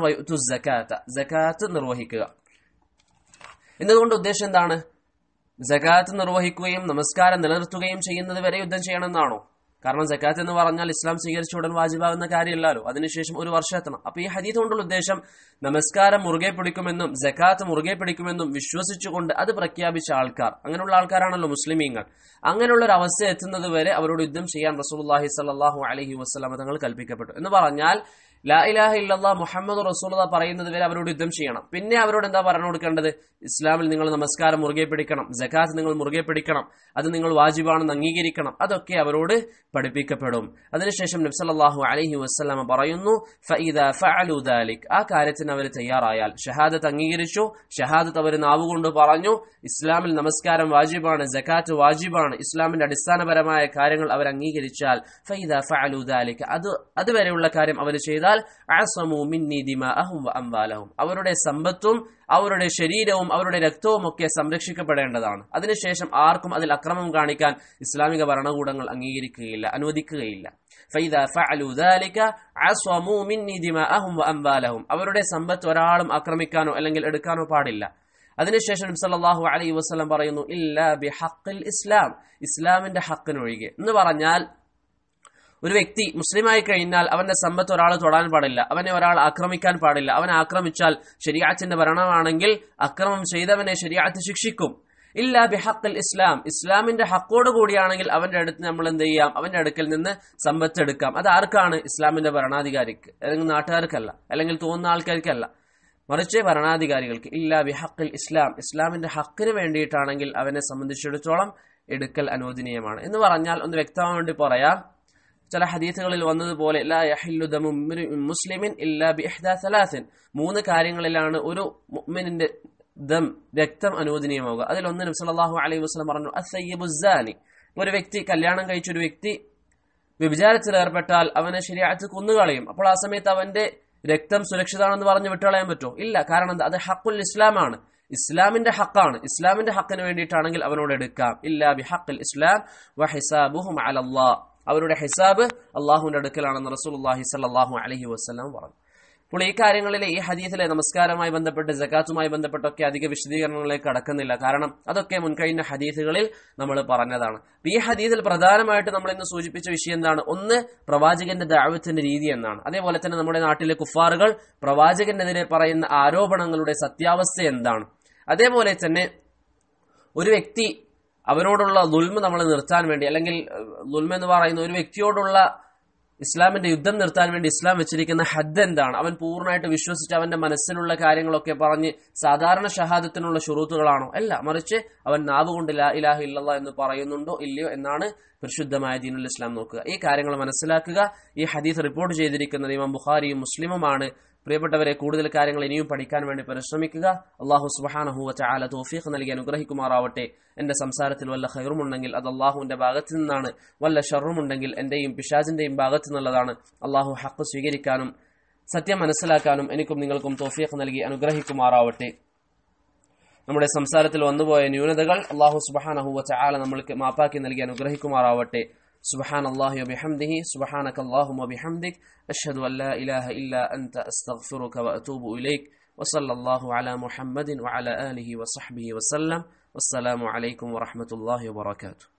സകാത്ത് നിർവഹിക്കുക എന്നതുകൊണ്ട് ഉദ്ദേശം എന്താണ് സകാത്ത് നിർവഹിക്കുകയും നമസ്കാരം നിലനിർത്തുകയും ചെയ്യുന്നത് വരെ യുദ്ധം ചെയ്യണമെന്നാണോ കാരണം ജക്കാത്ത് എന്ന് പറഞ്ഞാൽ ഇസ്ലാം സ്വീകരിച്ച ഉടൻ വാജിബാകുന്ന കാര്യമില്ലല്ലോ അതിനുശേഷം ഒരു വർഷം എത്തണം അപ്പൊ ഈ ഹദീത്ത് കൊണ്ടുള്ള ഉദ്ദേശം നമസ്കാരം മുറുകെ പിടിക്കുമെന്നും ജക്കാത്ത് മുറുകെ പിടിക്കുമെന്നും വിശ്വസിച്ചുകൊണ്ട് അത് പ്രഖ്യാപിച്ച ആൾക്കാർ അങ്ങനെയുള്ള ആൾക്കാരാണല്ലോ മുസ്ലിമീങ്ങൾ അങ്ങനെയുള്ള ഒരു അവസ്ഥ എത്തുന്നത് വരെ അവരോട് യുദ്ധം ചെയ്യാൻ റസൂൽ അലഹി വസ്ലാം തങ്ങൾ കൽപ്പിക്കപ്പെട്ടു എന്ന് പറഞ്ഞാൽ ലാ ഇലാഹ ഇല്ലാ മുഹമ്മദ് റസൂല പറയുന്നത് വരെ അവരോട് യുദ്ധം ചെയ്യണം പിന്നെ അവരോട് എന്താ പറഞ്ഞു കൊടുക്കേണ്ടത് ഇസ്ലാമിൽ നിങ്ങൾ നമസ്കാരം മുറുകെ പിടിക്കണം ജക്കാത്ത് നിങ്ങൾ മുറുകെ പിടിക്കണം അത് നിങ്ങൾ വാജിബാണെന്ന് അംഗീകരിക്കണം അതൊക്കെ അവരോട് പഠിപ്പിക്കപ്പെടും അതിനുശേഷം നബ്സല്ലാഹു അലഹി വസ്സലാമ പറയുന്നു ഫഅലുദാലിക് ആ കാര്യത്തിന് അവർ തയ്യാറായാൽ ഷഹാദത്ത് അംഗീകരിച്ചു ഷഹാദത്ത് അവർ നാവുകൊണ്ട് പറഞ്ഞു ഇസ്ലാമിൽ നമസ്കാരം വാജിബാണ് ജക്കാത്ത് വാജിബാണ് ഇസ്ലാമിന്റെ അടിസ്ഥാനപരമായ കാര്യങ്ങൾ അവർ അംഗീകരിച്ചാൽ ഫൈദ ഫഅലുദാലിക് അത് അതുവരെയുള്ള കാര്യം അവർ ചെയ്താൽ എന്നാൽ അസമു മിന്നി ദിമാഅഹും അംവാലഹും അവരുടെ സമ്പത്തും അവരുടെ ശരീരവും അവരുടെ രക്തവും ഒക്കെ സംരക്ഷിക്കപ്പെടേണ്ടതാണ് അതിനുശേഷം ആർക്കും അതിൽ അക്രമം കാണിക്കാൻ ഇസ്ലാമിക ഭരണകൂടങ്ങൾ അംഗീകരിക്കുകയില്ല അനുവദിക്കുകയില്ല അവരുടെ സമ്പത്ത് ഒരാളും ആക്രമിക്കാനോ അല്ലെങ്കിൽ എടുക്കാനോ പാടില്ല അതിനുശേഷം സല്ലാഹു അലൈ വസ്ലം പറയുന്നു ഇല്ല ബി ഹക്കിൽ ഇസ്ലാം ഇസ്ലാമിന്റെ ഹക്കിനൊഴികെ എന്ന് പറഞ്ഞാൽ ഒരു വ്യക്തി മുസ്ലിമായി കഴിഞ്ഞാൽ അവന്റെ സമ്പത്ത് ഒരാൾ തൊടാൻ പാടില്ല അവനെ ഒരാൾ ആക്രമിക്കാൻ പാടില്ല അവനെ ആക്രമിച്ചാൽ ശരിയാത്തിന്റെ ഭരണമാണെങ്കിൽ അക്രമം ചെയ്തവനെ ശരിയാത്ത് ശിക്ഷിക്കും ഇല്ല ബിഹക്കൽ ഇസ്ലാം ഇസ്ലാമിന്റെ ഹക്കോട് കൂടിയാണെങ്കിൽ അവന്റെ അടുത്ത് നമ്മൾ എന്ത് ചെയ്യാം അവന്റെ അടുക്കൽ നിന്ന് സമ്പത്ത് എടുക്കാം അത് ആർക്കാണ് ഇസ്ലാമിന്റെ ഭരണാധികാരിക്ക് അല്ലെങ്കിൽ നാട്ടുകാർക്കല്ല അല്ലെങ്കിൽ തോന്നുന്ന ആൾക്കാർക്കല്ല മറിച്ച് ഭരണാധികാരികൾക്ക് ഇല്ല ബിഹക്കൽ ഇസ്ലാം ഇസ്ലാമിന്റെ ഹക്കിന് വേണ്ടിയിട്ടാണെങ്കിൽ അവനെ സംബന്ധിച്ചിടത്തോളം എടുക്കൽ അനുവദനീയമാണ് എന്ന് പറഞ്ഞാൽ ഒന്ന് വ്യക്തമാവേണ്ടി പറയാം ചില ഹദീസുകളിൽ വന്നതുപോലെ ലാ മുസ്ലിമിൻ ഇല്ലാ ബി ഇഹ്ദാ മൂന്ന് കാര്യങ്ങളിലാണ് ഒരു മുഅ്മിനിന്റെ ദം രക്തം അനുവദനീയമാവുക അതിൽ ഒന്ന് നബി സല്ലല്ലാഹു അലൈഹി വസല്ലം പറഞ്ഞു അസയ്യബു ഒരു വ്യക്തി കല്യാണം കഴിച്ച ഒരു വ്യക്തി വ്യഭിചാരത്തിൽ ഏർപ്പെട്ടാൽ അവനെ ശരിയാഴ്ച കൊന്നുകളയും അപ്പോൾ ആ സമയത്ത് അവന്റെ രക്തം സുരക്ഷിതമാണെന്ന് പറഞ്ഞ് വിട്ടുകളയാൻ പറ്റുമോ ഇല്ല കാരണം അത് ഹക്കുൽ ഇസ്ലാമാണ് ഇസ്ലാമിന്റെ ഹക്കാണ് ഇസ്ലാമിന്റെ ഹക്കിന് വേണ്ടിയിട്ടാണെങ്കിൽ അവനോട് എടുക്കാം ഇല്ലാ ബി ഹക്കുൽ ഇസ്ലാം വഹിസാബുഹും അലല്ലാഹ് അവരുടെ ഹിസാബ് അള്ളാഹുവിന്റെ അടുക്കലാണെന്ന് അള്ളാഹി സല്ലാഹു അലഹി വസ്ലാം പറഞ്ഞു അപ്പോൾ ഈ കാര്യങ്ങളിലെ ഈ ഹദീസിലെ നമസ്കാരമായി ബന്ധപ്പെട്ട് ജക്കാത്തുമായി ബന്ധപ്പെട്ടൊക്കെ അധിക വിശദീകരണങ്ങളിലേക്ക് കടക്കുന്നില്ല കാരണം അതൊക്കെ മുൻകഴിഞ്ഞ ഹദീസുകളിൽ നമ്മൾ പറഞ്ഞതാണ് ഈ ഹദീസിൽ പ്രധാനമായിട്ട് നമ്മൾ ഇന്ന് സൂചിപ്പിച്ച വിഷയം എന്താണ് ഒന്ന് പ്രവാചകന്റെ ദാവത്തിന്റെ രീതി എന്നാണ് അതേപോലെ തന്നെ നമ്മുടെ നാട്ടിലെ കുഫാറുകൾ പ്രവാചകനെതിരെ പറയുന്ന ആരോപണങ്ങളുടെ സത്യാവസ്ഥ എന്താണ് അതേപോലെ തന്നെ ഒരു വ്യക്തി അവരോടുള്ള ദുൽമ നമ്മൾ നിർത്താൻ വേണ്ടി അല്ലെങ്കിൽ ദുൽമ എന്ന് പറയുന്ന ഒരു വ്യക്തിയോടുള്ള ഇസ്ലാമിന്റെ യുദ്ധം നിർത്താൻ വേണ്ടി ഇസ്ലാം വെച്ചിരിക്കുന്ന ഹദ് എന്താണ് അവൻ പൂർണ്ണമായിട്ട് വിശ്വസിച്ച് അവന്റെ മനസ്സിലുള്ള കാര്യങ്ങളൊക്കെ പറഞ്ഞ് സാധാരണ ഷഹാദത്തിനുള്ള ഷുറൂത്തുകളാണോ അല്ല മറിച്ച് അവൻ നാവ് കൊണ്ട് ഇലാഹ ഇല്ലാ എന്ന് പറയുന്നുണ്ടോ ഇല്ലയോ എന്നാണ് പരിശുദ്ധമായ ദീനുൽ ഇസ്ലാം നോക്കുക ഈ കാര്യങ്ങൾ മനസ്സിലാക്കുക ഈ ഹദീസ് റിപ്പോർട്ട് ചെയ്തിരിക്കുന്നത് ഇമാം ബുഖാരിയും മുസ്ലിമുമാണ് പ്രിയപ്പെട്ടവരെ കൂടുതൽ കാര്യങ്ങൾ ഇനിയും പഠിക്കാൻ വേണ്ടി പരിശ്രമിക്കുക അള്ളാഹു സുബാനഹുവറ്റ ആല തോഫീഖ് നൽകി അനുഗ്രഹിക്കുമാറാവട്ടെ എന്റെ സംസാരത്തിൽ വല്ല ഹൈറുമുണ്ടെങ്കിൽ അത് അള്ളാഹുവിന്റെ ഭാഗത്തു നിന്നാണ് വല്ല ഷർറുമുണ്ടെങ്കിൽ എന്റെയും പിഷാജിന്റെയും ഭാഗത്തു നിന്നുള്ളതാണ് അള്ളാഹു ഹക്ക് സ്വീകരിക്കാനും സത്യം മനസ്സിലാക്കാനും എനിക്കും നിങ്ങൾക്കും തോഫീഖ് നൽകി അനുഗ്രഹിക്കുമാറാവട്ടെ നമ്മുടെ സംസാരത്തിൽ വന്നുപോയ ന്യൂനതകൾ അള്ളാഹു സുബാനഹുവറ്റ ആല നമ്മൾക്ക് മാപ്പാക്കി നൽകി അനുഗ്രഹിക്കുമാറാവട്ടെ سبحان الله وبحمده سبحانك اللهم وبحمدك أشهد أن لا إله إلا أنت أستغفرك وأتوب إليك وصلى الله على محمد وعلى آله وصحبه وسلم والسلام عليكم ورحمة الله وبركاته